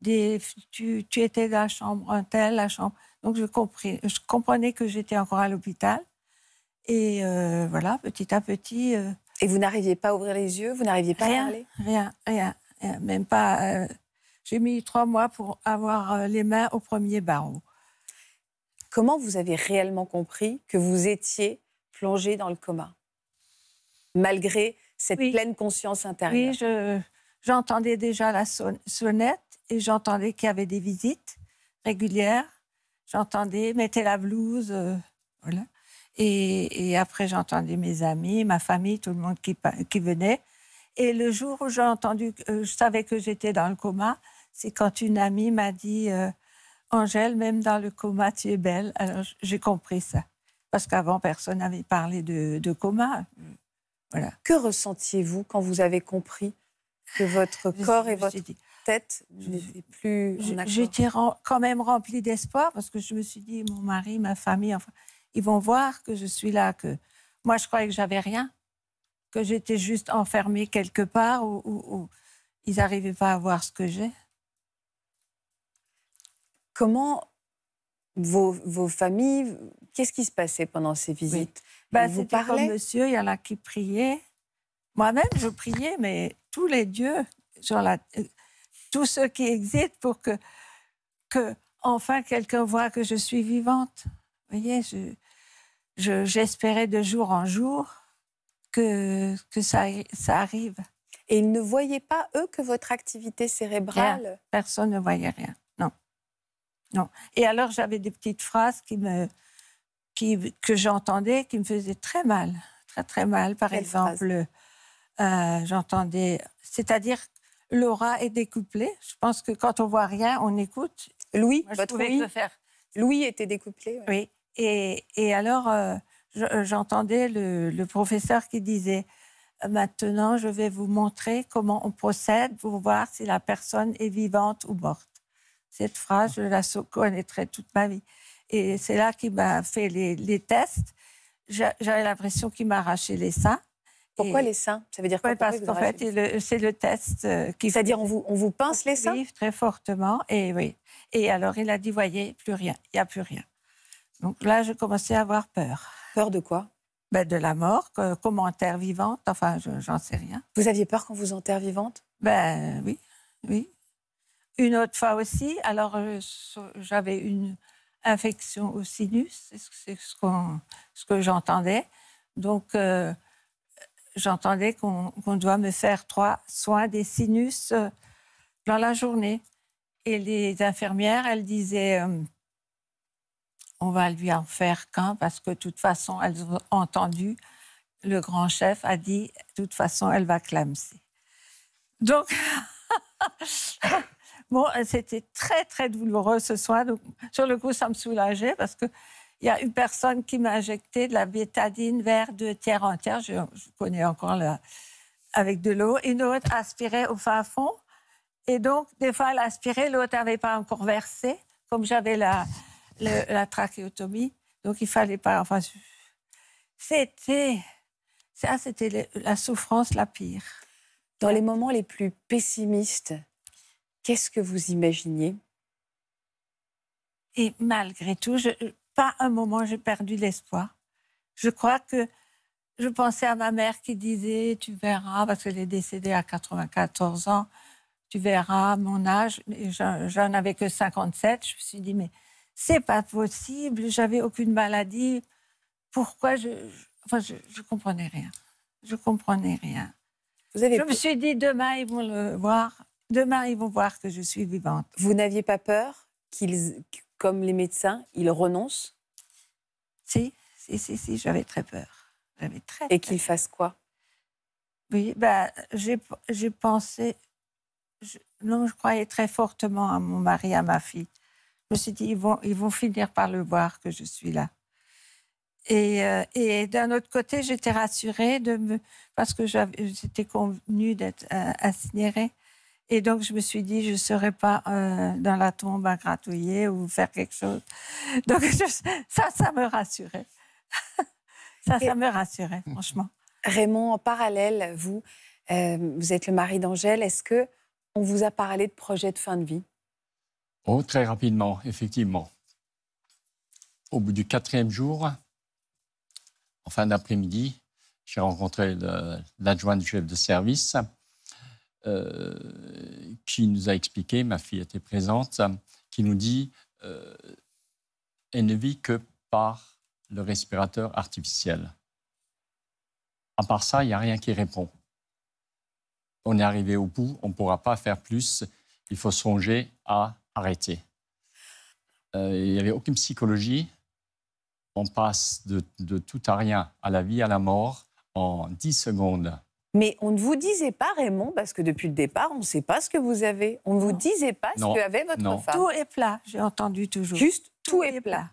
des, tu, étais dans la chambre, un la chambre. Donc, je, compris, je comprenais que j'étais encore à l'hôpital. Et euh, voilà, petit à petit. et vous n'arriviez pas à ouvrir les yeux Vous n'arriviez pas à parler Rien, rien, rien. Même pas. J'ai mis trois mois pour avoir les mains au premier barreau. Comment vous avez réellement compris que vous étiez plongé dans le coma, malgré cette pleine conscience intérieure Oui, j'entendais déjà la sonnette et j'entendais qu'il y avait des visites régulières. J'entendais, mettez la blouse, euh, voilà. Et, après, j'entendais mes amis, ma famille, tout le monde qui, venait. Et le jour où j'ai entendu, euh, je savais que j'étais dans le coma, c'est quand une amie m'a dit, euh, Angèle, même dans le coma, tu es belle. Alors, j'ai compris ça. Parce qu'avant, personne n'avait parlé de, coma. Voilà. Que ressentiez-vous quand vous avez compris que votre corps et votre tête tête n'étaient plus J'étais quand même remplie d'espoir parce que je me suis dit, mon mari, ma famille, enfin, ils vont voir que je suis là, que moi, je croyais que j'avais rien, que j'étais juste enfermée quelque part ou où ils n'arrivaient pas à voir ce que j'ai. Comment vos, familles, qu'est-ce qui se passait pendant ces visites oui. Bah, vous parlez Monsieur, il y en a qui priaient. Moi-même, je priais, mais tous les dieux, genre la, euh, tous ceux qui existent, pour que, que enfin quelqu'un voit que je suis vivante. Vous voyez, j'espérais je, de jour en jour que, que ça, ça arrive. Et ils ne voyaient pas, eux, que votre activité cérébrale... Personne ne voyait rien. Non. Et alors, j'avais des petites phrases qui me, que j'entendais qui me faisaient très mal, très très mal. Par exemple, euh, j'entendais, c'est-à-dire l'aura est découplée. Je pense que quand on voit rien, on écoute. Louis, Moi, Louis, faire. Louis était découplé. Oui. Et, alors, euh, euh, j'entendais le, professeur qui disait Maintenant, je vais vous montrer comment on procède pour voir si la personne est vivante ou morte. Cette phrase, je la connaîtrais toute ma vie. Et c'est là qu'il m'a fait les, tests. J'avais l'impression qu'il m'a arraché les seins. Pourquoi les seins Ça veut dire quoi Parce qu'en fait, c'est le test euh, qui. C'est-à-dire, on vous, on vous pince les seins très fortement. Et oui. Et alors, il a dit voyez, plus rien, il n'y a plus rien. Donc là, je commençais à avoir peur. Peur de quoi ben, De la mort, Comment enterre vivante, enfin, j'en sais rien. Vous aviez peur quand vous enterre vivante Ben oui, oui. Une autre fois aussi, alors euh, j'avais une infection au sinus, c'est ce, que j'entendais. Donc euh, j'entendais qu'on doit me faire trois soins des sinus euh, dans la journée. Et les infirmières, elles disaient, on va lui en faire qu'un parce que de toute façon, elles ont entendu, le grand chef a dit, de toute façon, elle va clamser. Donc, Bon, euh, c'était très, très douloureux ce soir. Donc, sur le coup, ça me soulageait parce qu'il y a une personne qui m'a injecté de la bétadine vers de tiers en tiers. Je, connais encore avec de l'eau. Une autre aspirait au fin fond. Et donc, des fois, elle aspirait, l'autre n'avait pas encore versé, comme j'avais la, la trachéotomie. Donc, il fallait pas. Enfin, c'était. Ça, c'était la souffrance la pire. Dans les moments les plus pessimistes, qu'est-ce que vous imaginiez Et malgré tout, je, pas un moment j'ai perdu l'espoir. Je crois que je pensais à ma mère qui disait Tu verras, parce qu'elle est décédée à 94 ans, tu verras mon âge. J'en avais que 57. Je me suis dit Mais c'est pas possible, j'avais aucune maladie. Pourquoi je. enfin, je, je, comprenais rien. Je comprenais rien. Vous avez je me suis dit Demain, ils vont le voir. Demain, ils vont voir que je suis vivante. Vous n'aviez pas peur qu'ils, comme les médecins, ils renoncent Si, si, si, j'avais très peur. J'avais très. Et qu'ils fassent quoi Oui, ben, j'ai pensé. non, je croyais très fortement à mon mari, à ma fille. Je me suis dit, ils vont, ils vont finir par le voir que je suis là. Et, euh, et d'un autre côté, j'étais rassurée de me, parce que j'étais convenue d'être euh, et donc, je me suis dit, je ne serai pas euh, dans la tombe à gratouiller ou faire quelque chose. Donc, ça, ça me rassurait. ça, ça me rassurait, franchement. Raymond, en parallèle, vous, euh, vous êtes le mari d'Angèle. Est-ce que on vous a parlé de projet de fin de vie Oh, très rapidement, effectivement. Au bout du quatrième jour, en fin d'après-midi, j'ai rencontré l'adjoint du chef de service euh, qui nous a expliqué, ma fille était présente, qui nous dit euh, elle ne vit que par le respirateur artificiel. À part ça, il n'y a rien qui répond. On est arrivé au bout, on ne pourra pas faire plus, il faut songer à arrêter. Euh, il n'y avait aucune psychologie. On passe de, de, tout à rien, à la vie, à la mort, en 10 secondes. Mais on ne vous disait pas, Raymond, parce que depuis le départ, on ne sait pas ce que vous avez. On ne vous disait pas ce qu'avait votre femme. Tout est plat, j'ai entendu toujours. Juste, tout, est, plat.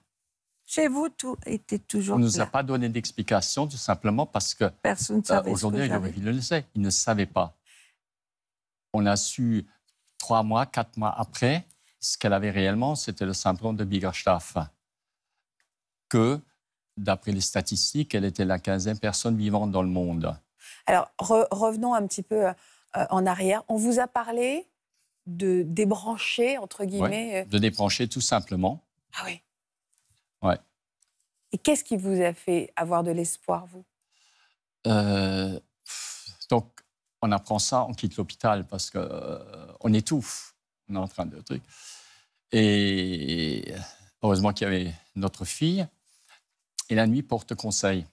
Chez vous, tout était toujours. On ne nous a pas donné d'explication, tout simplement parce que. Personne ne savait. Euh, aujourd'hui, il le sait. Il ne savait pas. On a su trois mois, quatre mois après, ce qu'elle avait réellement, c'était le symptôme de Biggerstaff. Que, d'après les statistiques, elle était la quinzième personne vivante dans le monde. Alors revenons un petit peu euh, euh, en arrière. On vous a parlé de débrancher, entre guillemets. Euh, de débrancher tout simplement. Ah oui. Ouais. Et qu'est-ce qui vous a fait avoir de l'espoir, vous Donc, on apprend ça, on quitte l'hôpital parce qu'on étouffe. On est en train de truc. Et heureusement qu'il y avait notre fille. Et la nuit porte conseil.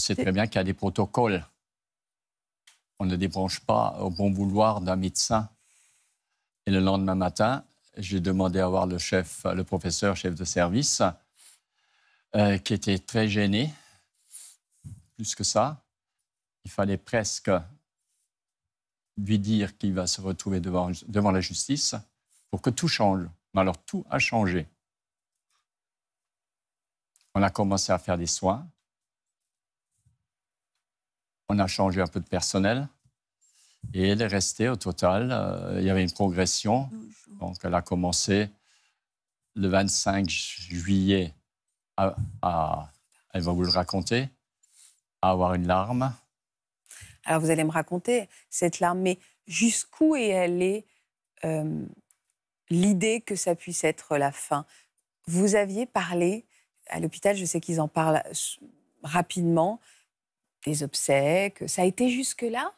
sait très bien qu'il y a des protocoles. On ne débranche pas au bon vouloir d'un médecin. Et le lendemain matin, j'ai demandé à voir le chef, le professeur, chef de service, euh, qui était très gêné. Plus que ça, il fallait presque lui dire qu'il va se retrouver devant, devant la justice pour que tout change. Mais alors tout a changé. On a commencé à faire des soins, on a changé un peu de personnel. Et elle est restée au total. Euh, il y avait une progression. Donc, elle a commencé le 25 juillet à, elle va vous le raconter, à avoir une larme. Alors, vous allez me raconter cette larme, mais jusqu'où est allée euh, l'idée que ça puisse être la fin Vous aviez parlé à l'hôpital, je sais qu'ils en parlent euh, rapidement, des obsèques. Ça a été jusque-là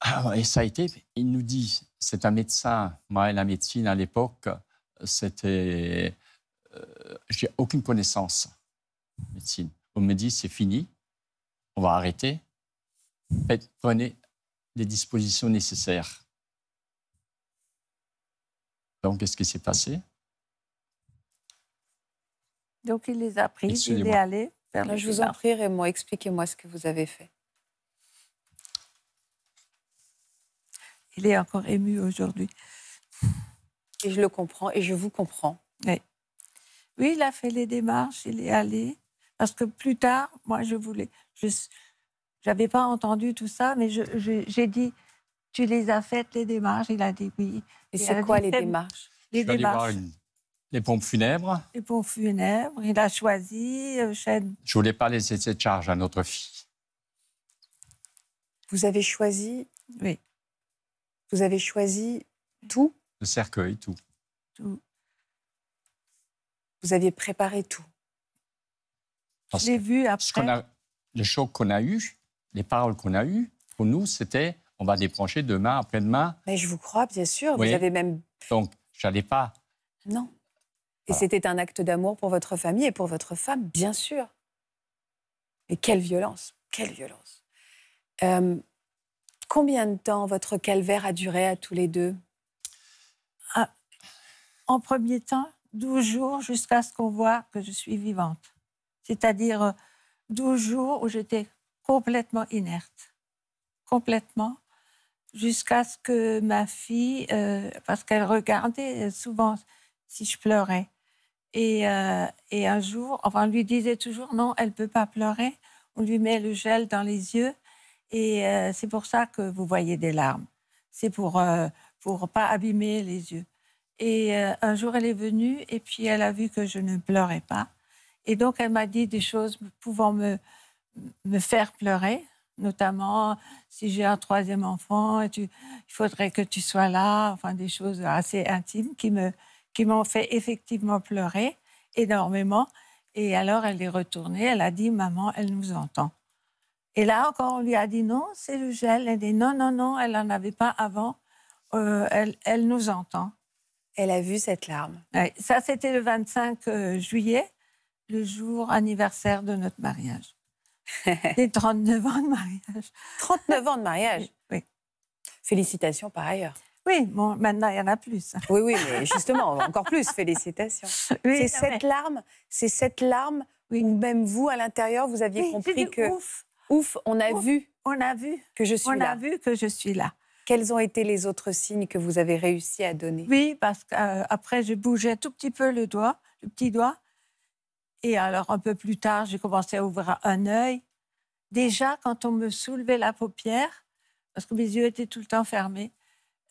ah, Et ça a été, il nous dit, c'est un médecin, moi et la médecine à l'époque, c'était... Euh, j'ai aucune connaissance médecine. On me dit, c'est fini, on va arrêter, prenez les dispositions nécessaires. Donc, qu'est-ce qui s'est passé Donc, il les a prises, il est allé. Je vous en prie, Raymond, expliquez-moi ce que vous avez fait. Il est encore ému aujourd'hui. Et je le comprends, et je vous comprends. Oui. oui, il a fait les démarches, il est allé. Parce que plus tard, moi, je voulais. Je n'avais pas entendu tout ça, mais j'ai dit Tu les as faites, les démarches Il a dit oui. Et c'est quoi les démarches Les démarches. Les pompes funèbres. Les pompes funèbres. Il a choisi. Je euh, Je voulais pas laisser cette charge à notre fille. Vous avez choisi. Oui. Vous avez choisi tout. Le cercueil, tout. Tout. Vous aviez préparé tout. Parce je l'ai vu après. A, le choc qu'on a eu, les paroles qu'on a eues, pour nous, c'était on va débrancher demain, après-demain. Mais je vous crois, bien sûr. Vous avez même. Donc, j'allais pas. Non. Et c'était un acte d'amour pour votre famille et pour votre femme, bien sûr. Mais quelle violence, quelle violence. Euh, combien de temps votre calvaire a duré à tous les deux ah, En premier temps, 12 jours jusqu'à ce qu'on voit que je suis vivante. C'est-à-dire 12 euh, jours où j'étais complètement inerte. Complètement. Jusqu'à ce que ma fille, euh, parce qu'elle regardait souvent si je pleurais. Et, euh, et, un jour, enfin, on lui disait toujours non, elle ne peut pas pleurer. On lui met le gel dans les yeux. Et euh, c'est pour ça que vous voyez des larmes. C'est pour ne euh, pas abîmer les yeux. Et un jour, elle est venue et puis elle a vu que je ne pleurais pas. Et donc, elle m'a dit des choses pouvant me, me faire pleurer, notamment si j'ai un troisième enfant, il faudrait que tu sois là, enfin des choses assez intimes qui me, qui m'ont fait effectivement pleurer énormément. Et alors, elle est retournée, elle a dit, maman, elle nous entend. Et là encore, on lui a dit, non, c'est le gel. Elle a dit, non, non, non, elle n'en avait pas avant. Euh, elle, nous entend. Elle a vu cette larme. ça, c'était le 25 euh, juillet, le jour anniversaire de notre mariage. les 39 ans de mariage. 39 ans de mariage oui. Félicitations par ailleurs. Oui, maintenant, il y en a plus. Oui, oui, mais justement, encore plus, félicitations. c'est cette larme, c'est cette larme oui. où même vous, à l'intérieur, vous aviez compris que... Ouf, ouf on a vu. On a vu. Que je suis là. On a vu que je suis là. Quels ont été les autres signes que vous avez réussi à donner Oui, parce qu'après, euh, je bougeais tout petit peu le doigt, le petit doigt. Et alors, un peu plus tard, j'ai commencé à ouvrir un œil. Déjà, quand on me soulevait la paupière, parce que mes yeux étaient tout le temps fermés,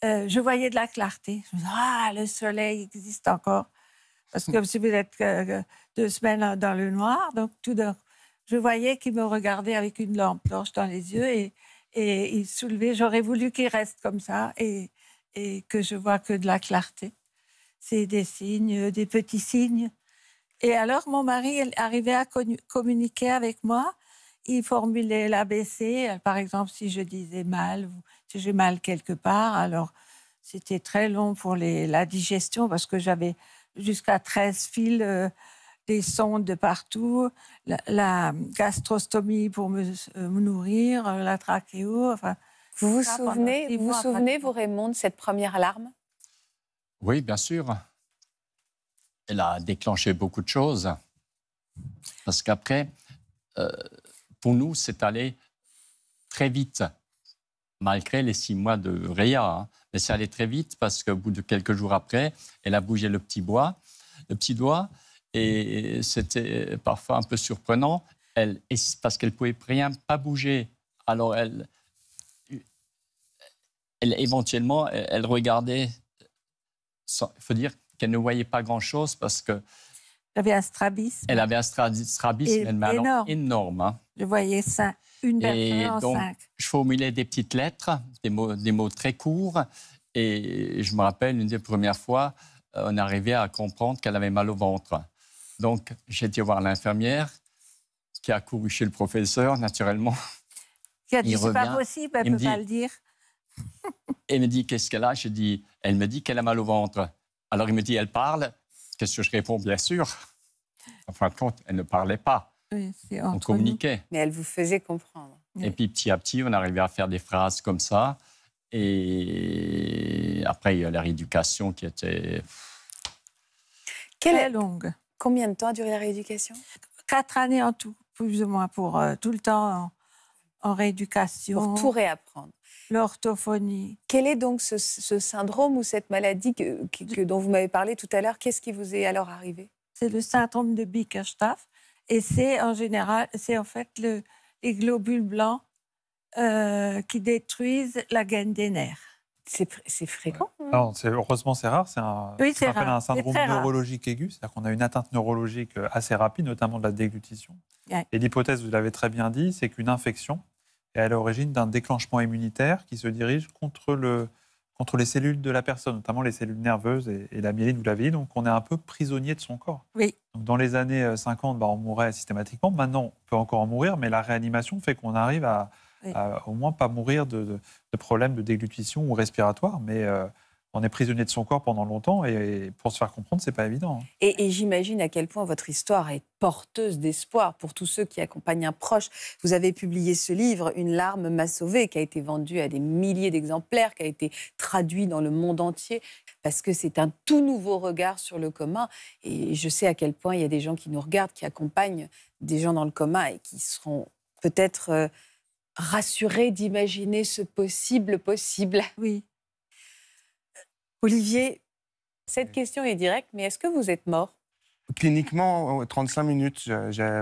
euh, je voyais de la clarté. Je me disais, ah, le soleil existe encore. Parce que hmm. si vous êtes euh, euh, deux semaines dans le noir, donc tout d'un je voyais qu'il me regardait avec une lampe blanche dans les yeux et, il soulevait. J'aurais voulu qu'il reste comme ça et, que je vois que de la clarté. C'est des signes, des petits signes. Et alors, mon mari arrivait à communiquer avec moi. Il formulait l'ABC. Par exemple, si je disais mal, j'ai mal quelque part. Alors, c'était très long pour la digestion parce que j'avais jusqu'à 13 fils, euh, des sondes de partout, la, gastrostomie pour me, euh, nourrir, euh, la trachéo. vous vous souvenez, vous, souvenez vous Raymond, de cette première alarme Oui, bien sûr. Elle a déclenché beaucoup de choses. Parce qu'après, pour nous, c'est allé très vite malgré les six mois de Réa. Hein. Mais ça allait très vite parce qu'au bout de quelques jours après, elle a bougé le petit, le petit doigt. Et c'était parfois un peu surprenant elle, parce qu'elle pouvait rien pas bouger. Alors, elle, éventuellement, elle, regardait. Il faut dire qu'elle ne voyait pas grand-chose parce que. Elle avait un strabisme. Elle avait un strabisme énorme. Hein. Je voyais ça, une personne en cinq. Je formulais des petites lettres, des mots, des mots très courts. Et je me rappelle, une des premières fois, euh, on arrivait à comprendre qu'elle avait mal au ventre. Donc, j'ai été voir l'infirmière, qui a couru chez le professeur, naturellement. Qui a dit, c'est pas possible, elle ne peut pas le dire. elle me dit, qu'est-ce qu'elle a Je dis, elle me dit qu'elle a mal au ventre. Alors, il me dit, elle parle. Qu'est-ce que je réponds Bien sûr. En fin de compte, elle ne parlait pas on communiquait. Mais elle vous faisait comprendre. Et puis petit à petit, on arrivait à faire des phrases comme ça. Et après, il y a la rééducation qui était. Quelle est longue Combien de temps a duré la rééducation Quatre années en tout, plus ou moins, pour euh, tout le temps en, rééducation. Pour tout réapprendre. L'orthophonie. Quel est donc ce, syndrome ou cette maladie que, dont vous m'avez parlé tout à l'heure Qu'est-ce qui vous est alors arrivé C'est le syndrome de Bickerstaff. Et c'est en général, c'est en fait les globules blancs euh, qui détruisent la gaine des nerfs. C'est fréquent. Hein. heureusement, c'est rare. C'est un, un syndrome neurologique aigu, c'est-à-dire qu'on a une atteinte neurologique euh, assez rapide, notamment de la déglutition. Et l'hypothèse, vous l'avez très bien dit, c'est qu'une infection est à l'origine d'un déclenchement immunitaire qui se dirige contre le, entre les cellules de la personne, notamment les cellules nerveuses et, la myéline, vous l'avez dit. Donc, on est un peu prisonnier de son corps. Oui. dans les années 50, euh, bah, on mourait systématiquement. Maintenant, on peut encore en mourir, mais la réanimation fait qu'on arrive à, au moins pas mourir de, problèmes de déglutition ou respiratoire. Mais euh, on est prisonnier de son corps pendant longtemps et pour se faire comprendre, c'est pas évident. Hein. Et, j'imagine à quel point votre histoire est porteuse d'espoir pour tous ceux qui accompagnent un proche. Vous avez publié ce livre, Une larme m'a sauvée, qui a été vendu à des milliers d'exemplaires, qui a été traduit dans le monde entier, parce que c'est un tout nouveau regard sur le commun. Et je sais à quel point il y a des gens qui nous regardent, qui accompagnent des gens dans le commun et qui seront peut-être euh, rassurés d'imaginer ce possible possible. Oui. Olivier, cette question est directe, mais est-ce que vous êtes mort Cliniquement, 35 euh, minutes. J'ai...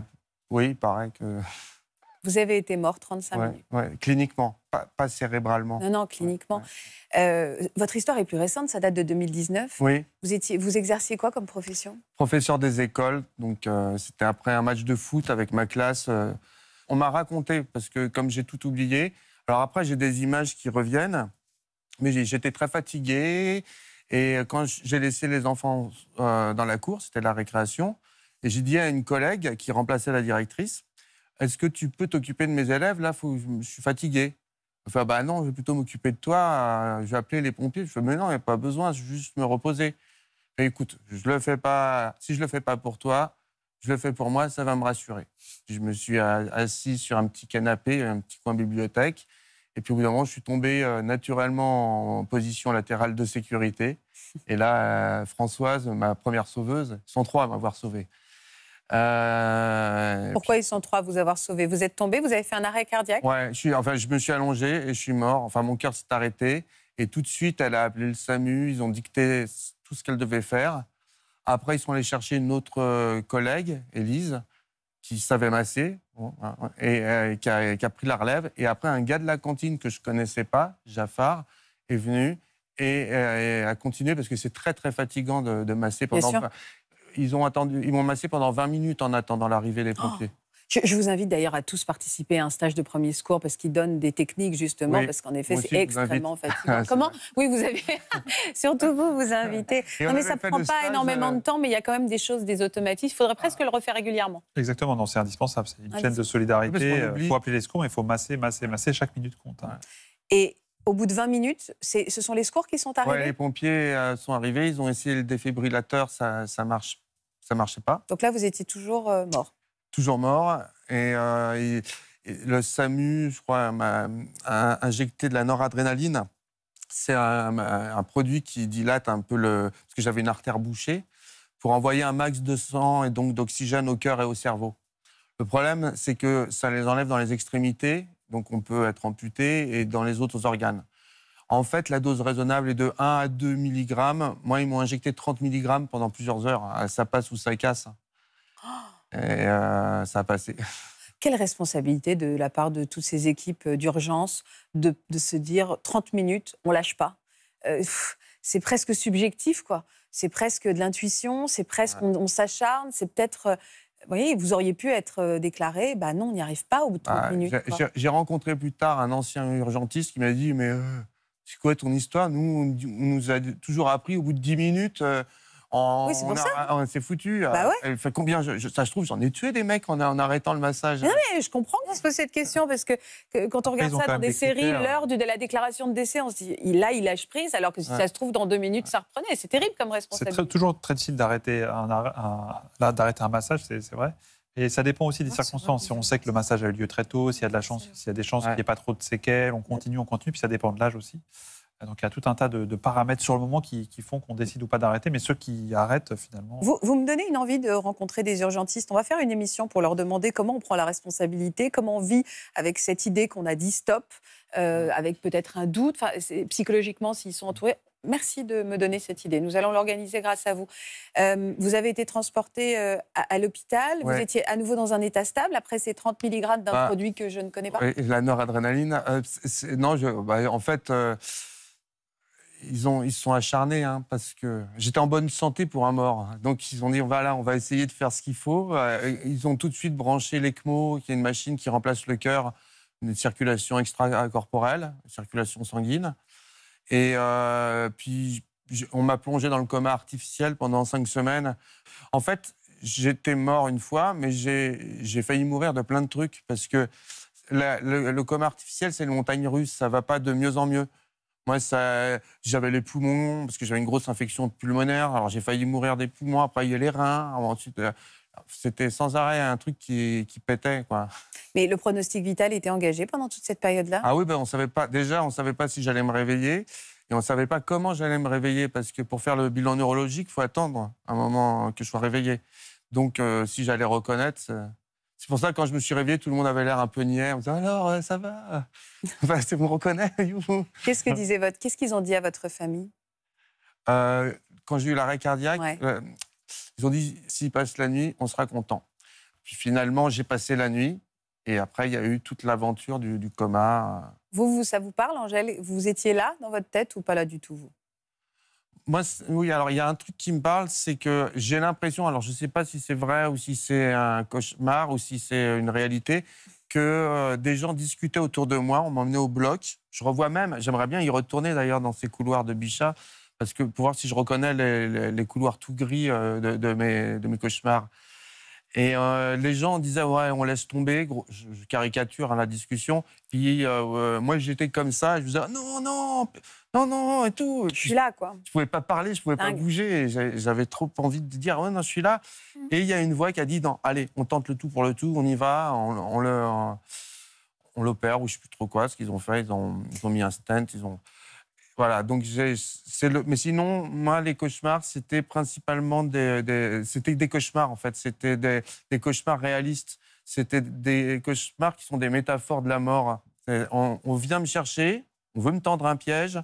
Oui, paraît que. Vous avez été mort 35 minutes. cliniquement, pas, cérébralement. Non, non, cliniquement. Euh, votre histoire est plus récente, ça date de 2019. Oui. Vous, étiez, exerciez quoi comme profession Professeur des écoles. Donc, euh, c'était après un match de foot avec ma classe. on m'a raconté, parce que comme j'ai tout oublié, alors après, j'ai des images qui reviennent. Mais j'étais très fatigué. Et quand j'ai laissé les enfants euh, dans la cour, c'était la récréation, et j'ai dit à une collègue qui remplaçait la directrice, est-ce que tu peux t'occuper de mes élèves Là, je suis fatigué. Enfin, bah non, je vais plutôt m'occuper de toi. Euh, je vais appeler les pompiers. Je fais, mais non, il n'y a pas besoin, je vais juste me reposer. écoute, je le fais pas. Si je le fais pas pour toi, je le fais pour moi, ça va me rassurer. Je me suis euh, assis sur un petit canapé, un petit coin bibliothèque. Et puis au bout d'un moment, je suis tombé euh, naturellement en position latérale de sécurité. Et là, euh, Françoise, ma première sauveuse, sont trois à m'avoir sauvé. Euh, Pourquoi ils sont trois à vous avoir sauvé Vous êtes tombé, vous avez fait un arrêt cardiaque Oui, je, enfin, je me suis allongé et je suis mort. Enfin, mon cœur s'est arrêté. Et tout de suite, elle a appelé le SAMU. Ils ont dicté tout ce qu'elle devait faire. Après, ils sont allés chercher une autre collègue, Élise, qui savait masser et, euh, qui, a, pris la relève. Et après, un gars de la cantine que je ne connaissais pas, Jafar, est venu euh, et, a continué parce que c'est très très fatigant de, masser pendant. Ils ont attendu, ils m'ont massé pendant 20 minutes en attendant l'arrivée des oh. pompiers. Je, vous invite d'ailleurs à tous participer à un stage de premier secours parce qu'il donne des techniques justement, parce qu'en effet, c'est extrêmement fatigant. Ah, Comment Oui, vous avez. Surtout vous, vous invitez. Non, mais ça ne prend pas énormément euh, de temps, mais il y a quand même des choses, des automatismes. Il faudrait ah. presque le refaire régulièrement. Exactement, non, c'est indispensable. C'est une chaîne de solidarité. Il euh, faut appeler les secours, mais il faut masser, masser, masser. Chaque minute compte. Hein. Et au bout de 20 minutes, ce sont les secours qui sont arrivés Les pompiers euh, sont arrivés, ils ont essayé le défibrillateur, ça ne marche, ça marchait pas. Donc là, vous étiez toujours mort toujours mort. Et, euh, le SAMU, je crois, m'a injecté de la noradrénaline. C'est un, produit qui dilate un peu le. Parce que j'avais une artère bouchée pour envoyer un max de sang et donc d'oxygène au cœur et au cerveau. Le problème, c'est que ça les enlève dans les extrémités, donc on peut être amputé, et dans les autres organes. En fait, la dose raisonnable est de 1 à 2 mg. Moi, ils m'ont injecté 30 mg pendant plusieurs heures. Ça passe ou ça casse. Oh et euh, ça a passé. Quelle responsabilité de la part de toutes ces équipes euh, d'urgence de, se dire 30 minutes, on lâche pas euh, C'est presque subjectif, quoi. C'est presque de l'intuition, c'est presque on, s'acharne, c'est peut-être. Vous voyez, vous auriez pu être déclaré, bah non, on n'y arrive pas au bout de 30 minutes. J'ai rencontré plus tard un ancien urgentiste qui m'a dit, mais c'est quoi ton histoire Nous, on, nous a toujours appris au bout de 10 minutes c'est on s'est foutu. Euh, bah combien Ça se trouve, j'en ai tué des mecs en, arrêtant le massage. je comprends qu'on se pose cette question parce que, quand on regarde ça dans des, séries, l'heure de la déclaration de décès, on se dit là, il lâche prise, alors que si ça se trouve, dans deux minutes, ça reprenait. C'est terrible comme responsabilité. C'est toujours très difficile d'arrêter un, d'arrêter un massage, c'est vrai. Et ça dépend aussi des ah, circonstances. Si on sait que le massage a eu lieu très tôt, s'il y a de la ah, chance, s'il y a des chances qu'il n'y ait pas trop de séquelles, on continue, on continue. Puis ça dépend de l'âge aussi. Donc il y a tout un tas de, paramètres sur le moment qui, font qu'on décide ou pas d'arrêter, mais ceux qui arrêtent finalement. Vous, me donnez une envie de rencontrer des urgentistes. On va faire une émission pour leur demander comment on prend la responsabilité, comment on vit avec cette idée qu'on a dit stop, euh, avec peut-être un doute, enfin, psychologiquement s'ils sont entourés. Merci de me donner cette idée. Nous allons l'organiser grâce à vous. Euh, vous avez été transporté euh, à, l'hôpital. Vous étiez à nouveau dans un état stable après ces 30 mg d'un bah, produit que je ne connais pas. la noradrénaline. non, je, bah, en fait ils, ont, ils se sont acharnés, hein, parce que j'étais en bonne santé pour un mort. Donc, ils ont dit, voilà, on va essayer de faire ce qu'il faut. Euh, ils ont tout de suite branché l'ECMO, qui est une machine qui remplace le cœur, une circulation extracorporelle, une circulation sanguine. Et euh, puis, on m'a plongé dans le coma artificiel pendant cinq semaines. En fait, j'étais mort une fois, mais j'ai failli mourir de plein de trucs, parce que le, le, coma artificiel, c'est une montagne russe, ça va pas de mieux en mieux. Moi, j'avais les poumons parce que j'avais une grosse infection pulmonaire. Alors, j'ai failli mourir des poumons. Après, il y a les reins. Ensuite, euh, c'était sans arrêt un truc qui, pétait, Mais le pronostic vital était engagé pendant toute cette période-là Ah oui, ben, on savait pas. Déjà, on savait pas si j'allais me réveiller. Et on ne savait pas comment j'allais me réveiller parce que pour faire le bilan neurologique, il faut attendre un moment que je sois réveillé. Donc, euh, si j'allais reconnaître, euh, c'est pour ça que quand je me suis réveillé, tout le monde avait l'air un peu niais. On disait alors, euh, ça va enfin, Tu me reconnais Qu'est-ce que disait votre Qu'est-ce qu'ils ont dit à votre famille euh, Quand j'ai eu l'arrêt cardiaque, euh, ils ont dit s'il passe la nuit, on sera content. Puis finalement, j'ai passé la nuit. Et après, il y a eu toute l'aventure du, coma. Vous, vous, ça vous parle, Angèle Vous étiez là dans votre tête ou pas là du tout vous moi, oui, alors il y a un truc qui me parle, c'est que j'ai l'impression, alors je ne sais pas si c'est vrai ou si c'est un cauchemar ou si c'est une réalité, que euh, des gens discutaient autour de moi, on m'emmenait au bloc. Je revois même, j'aimerais bien y retourner d'ailleurs dans ces couloirs de Bichat, parce que pour voir si je reconnais les, couloirs tout gris euh, de mes cauchemars. Et euh, les gens disaient, ouais, on laisse tomber, je caricature à hein, la discussion. Puis euh, euh, moi, j'étais comme ça, je disais, non, non, non, non, et tout. Je suis là, quoi. Je pouvais pas parler, je pouvais pas bouger. J'avais trop envie de dire, ouais, non, je suis là. Mmh. Et il y a une voix qui a dit, non, allez, on tente le tout pour le tout, on y va, on, on On l'opère, ou je sais plus trop quoi, ce qu'ils ont fait, ils ont, ils ont mis un stent, ils ont. Voilà, donc c'est le. Mais sinon, moi, les cauchemars, c'était principalement des, c'était des cauchemars en fait, c'était des, cauchemars réalistes, c'était des cauchemars qui sont des métaphores de la mort. On, on, vient me chercher, on veut me tendre un piège,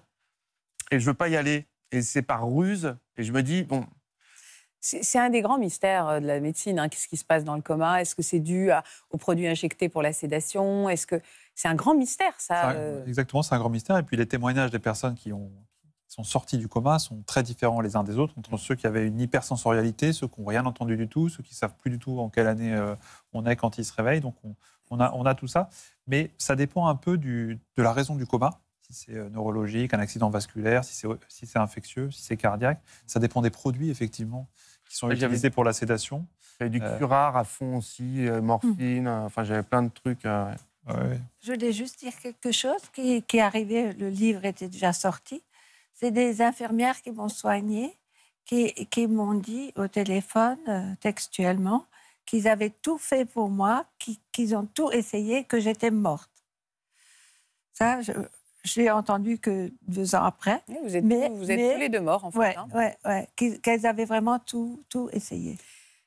et je veux pas y aller. Et c'est par ruse. Et je me dis bon, c'est un des grands mystères euh, de la médecine. Hein. Qu'est-ce qui se passe dans le coma Est-ce que c'est dû aux produits injectés pour la sédation Est-ce que c'est un grand mystère ça euh? Exactement, c'est un grand mystère. Et puis les témoignages des personnes qui ont sont sorties du coma sont très différents les uns des autres entre ceux qui avaient une hypersensorialité, ceux qui n'ont rien entendu du tout, ceux qui savent plus du tout en quelle année euh, on est quand ils se réveillent. Donc on, a, on a, tout ça. Mais ça dépend un peu de la raison du coma, si c'est neurologique, un accident vasculaire, si c'est si infectieux, si c'est cardiaque. Ça dépend des produits, effectivement qui sont déjà bah, pour la sédation. avait du euh, curare à fond aussi, euh, morphine, euh, enfin j'avais plein de trucs. Je voulais juste dire quelque chose qui, est arrivé, le livre était déjà sorti. C'est des infirmières qui m'ont soignée, qui, qui m'ont dit au téléphone, textuellement, qu'ils avaient tout fait pour moi, qu'ils ont tout essayé, que j'étais morte. Ça, je, j'ai entendu que deux ans après. vous êtes, vous êtes tous les deux morts, en fait. Oui, hein. ouais, ouais, qu'elles avaient vraiment tout, tout essayé.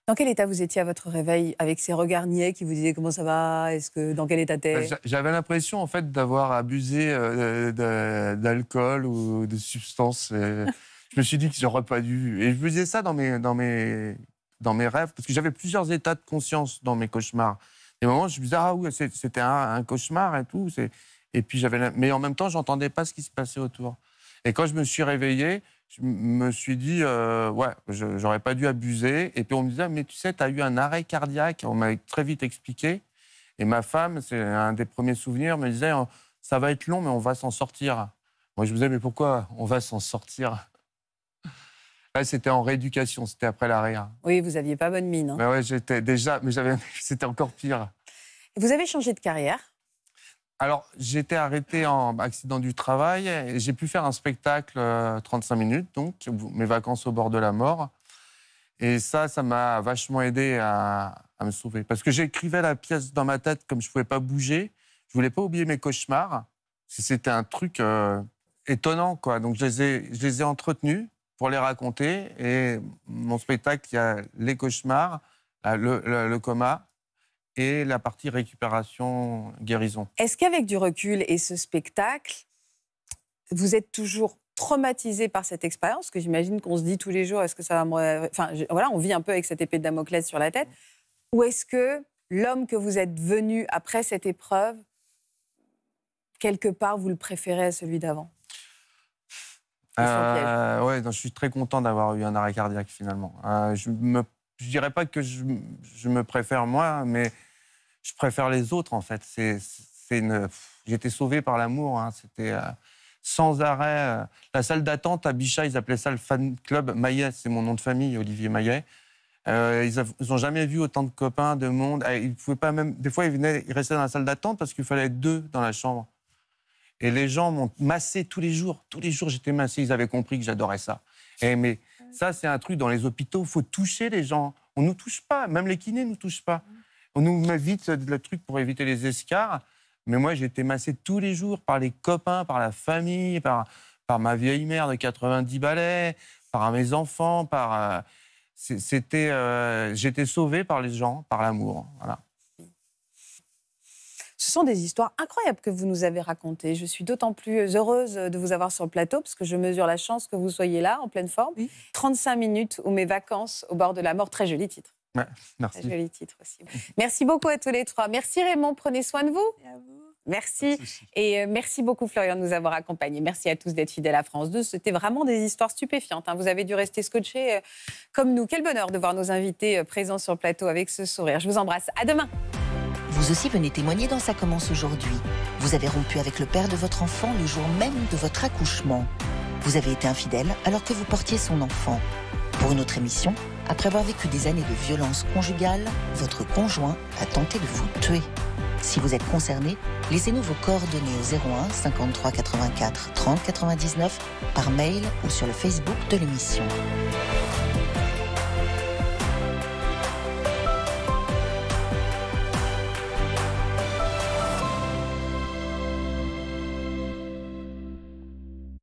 Dans quel état vous étiez à votre réveil avec ces regards niais qui vous disaient comment ça va Est-ce que dans quel état bah, t'es J'avais l'impression en fait d'avoir abusé euh, euh, d'alcool ou de substances. Euh. je me suis dit que j'aurais pas dû. Et je faisais ça dans mes dans mes dans mes rêves parce que j'avais plusieurs états de conscience dans mes cauchemars. Des moments je me disais ah oui c'était un, un, cauchemar et tout. Et puis j'avais, mais en même temps, j'entendais pas ce qui se passait autour. Et quand je me suis réveillé, je me suis dit, euh, ouais, j'aurais pas dû abuser. Et puis on me disait, mais tu sais, tu as eu un arrêt cardiaque. On m'a très vite expliqué. Et ma femme, c'est un des premiers souvenirs, me disait, oh, ça va être long, mais on va s'en sortir. Moi, je me disais, mais pourquoi on va s'en sortir Là, c'était en rééducation, c'était après l'arrêt. Oui, vous aviez pas bonne mine. Mais hein. ben ouais, j'étais déjà, mais j'avais, c'était encore pire. Vous avez changé de carrière alors, j'étais arrêté en accident du travail. J'ai pu faire un spectacle 35 euh, minutes, donc mes vacances au bord de la mort. Et ça, ça m'a vachement aidé à, me sauver. Parce que j'écrivais la pièce dans ma tête comme je ne pouvais pas bouger. Je voulais pas oublier mes cauchemars. C'était un truc euh, étonnant, quoi. Donc, je les, ai, entretenus pour les raconter. Et mon spectacle, il y a les cauchemars, le coma, et la partie récupération, guérison. Est-ce qu'avec du recul et ce spectacle, vous êtes toujours traumatisé par cette expérience que j'imagine qu'on se dit tous les jours, est-ce que ça va Enfin, voilà, on vit un peu avec cette épée de Damoclès sur la tête. Ou est-ce que l'homme que vous êtes venu après cette épreuve, quelque part, vous le préférez à celui d'avant euh, ouais, je suis très content d'avoir eu un arrêt cardiaque finalement. Euh, je ne je dirais pas que je, je me préfère moi, mais je préfère les autres, en fait. C'est, une... J'étais sauvé par l'amour. Hein. C'était euh, sans arrêt. Euh. La salle d'attente à Bichat, ils appelaient ça le fan club. Maillet, c'est mon nom de famille, Olivier Maillet. Euh, ils n'ont jamais vu autant de copains, de monde. Ah, ils pouvaient pas même. Des fois, ils venaient, ils restaient dans la salle d'attente parce qu'il fallait être deux dans la chambre. Et les gens m'ont massé tous les jours. Tous les jours, j'étais massé. Ils avaient compris que j'adorais ça. Et, eh, mais ça, c'est un truc dans les hôpitaux. Il faut toucher les gens. On ne nous touche pas. Même les kinés ne nous touchent pas. On nous met vite le truc pour éviter les escarres. Mais moi, j'étais massé tous les jours par les copains, par la famille, par, ma vieille mère de 90 balais, par mes enfants, par. Euh, c'était, euh, j'étais sauvé par les gens, par l'amour. Voilà. Ce sont des histoires incroyables que vous nous avez racontées. Je suis d'autant plus heureuse de vous avoir sur le plateau parce que je mesure la chance que vous soyez là en pleine forme. 35 minutes ou mes vacances au bord de la mort, très joli titre merci. joli titre aussi. Merci beaucoup à tous les trois. Merci Raymond, prenez soin de vous. Merci. Et euh, merci beaucoup, Florian, de nous avoir accompagnés. Merci à tous d'être fidèles à France 2. C'était vraiment des histoires stupéfiantes. Hein. Vous avez dû rester scotché euh, comme nous. Quel bonheur de voir nos invités euh, présents sur le plateau avec ce sourire. Je vous embrasse. À demain. Vous aussi venez témoigner dans Ça commence aujourd'hui. Vous avez rompu avec le père de votre enfant le jour même de votre accouchement. Vous avez été infidèle alors que vous portiez son enfant. Pour une autre émission, après avoir vécu des années de violence conjugale, votre conjoint a tenté de vous tuer. Si vous êtes concerné, laissez-nous vos coordonnées au 01 53 84 30 99 par mail ou sur le Facebook de l'émission.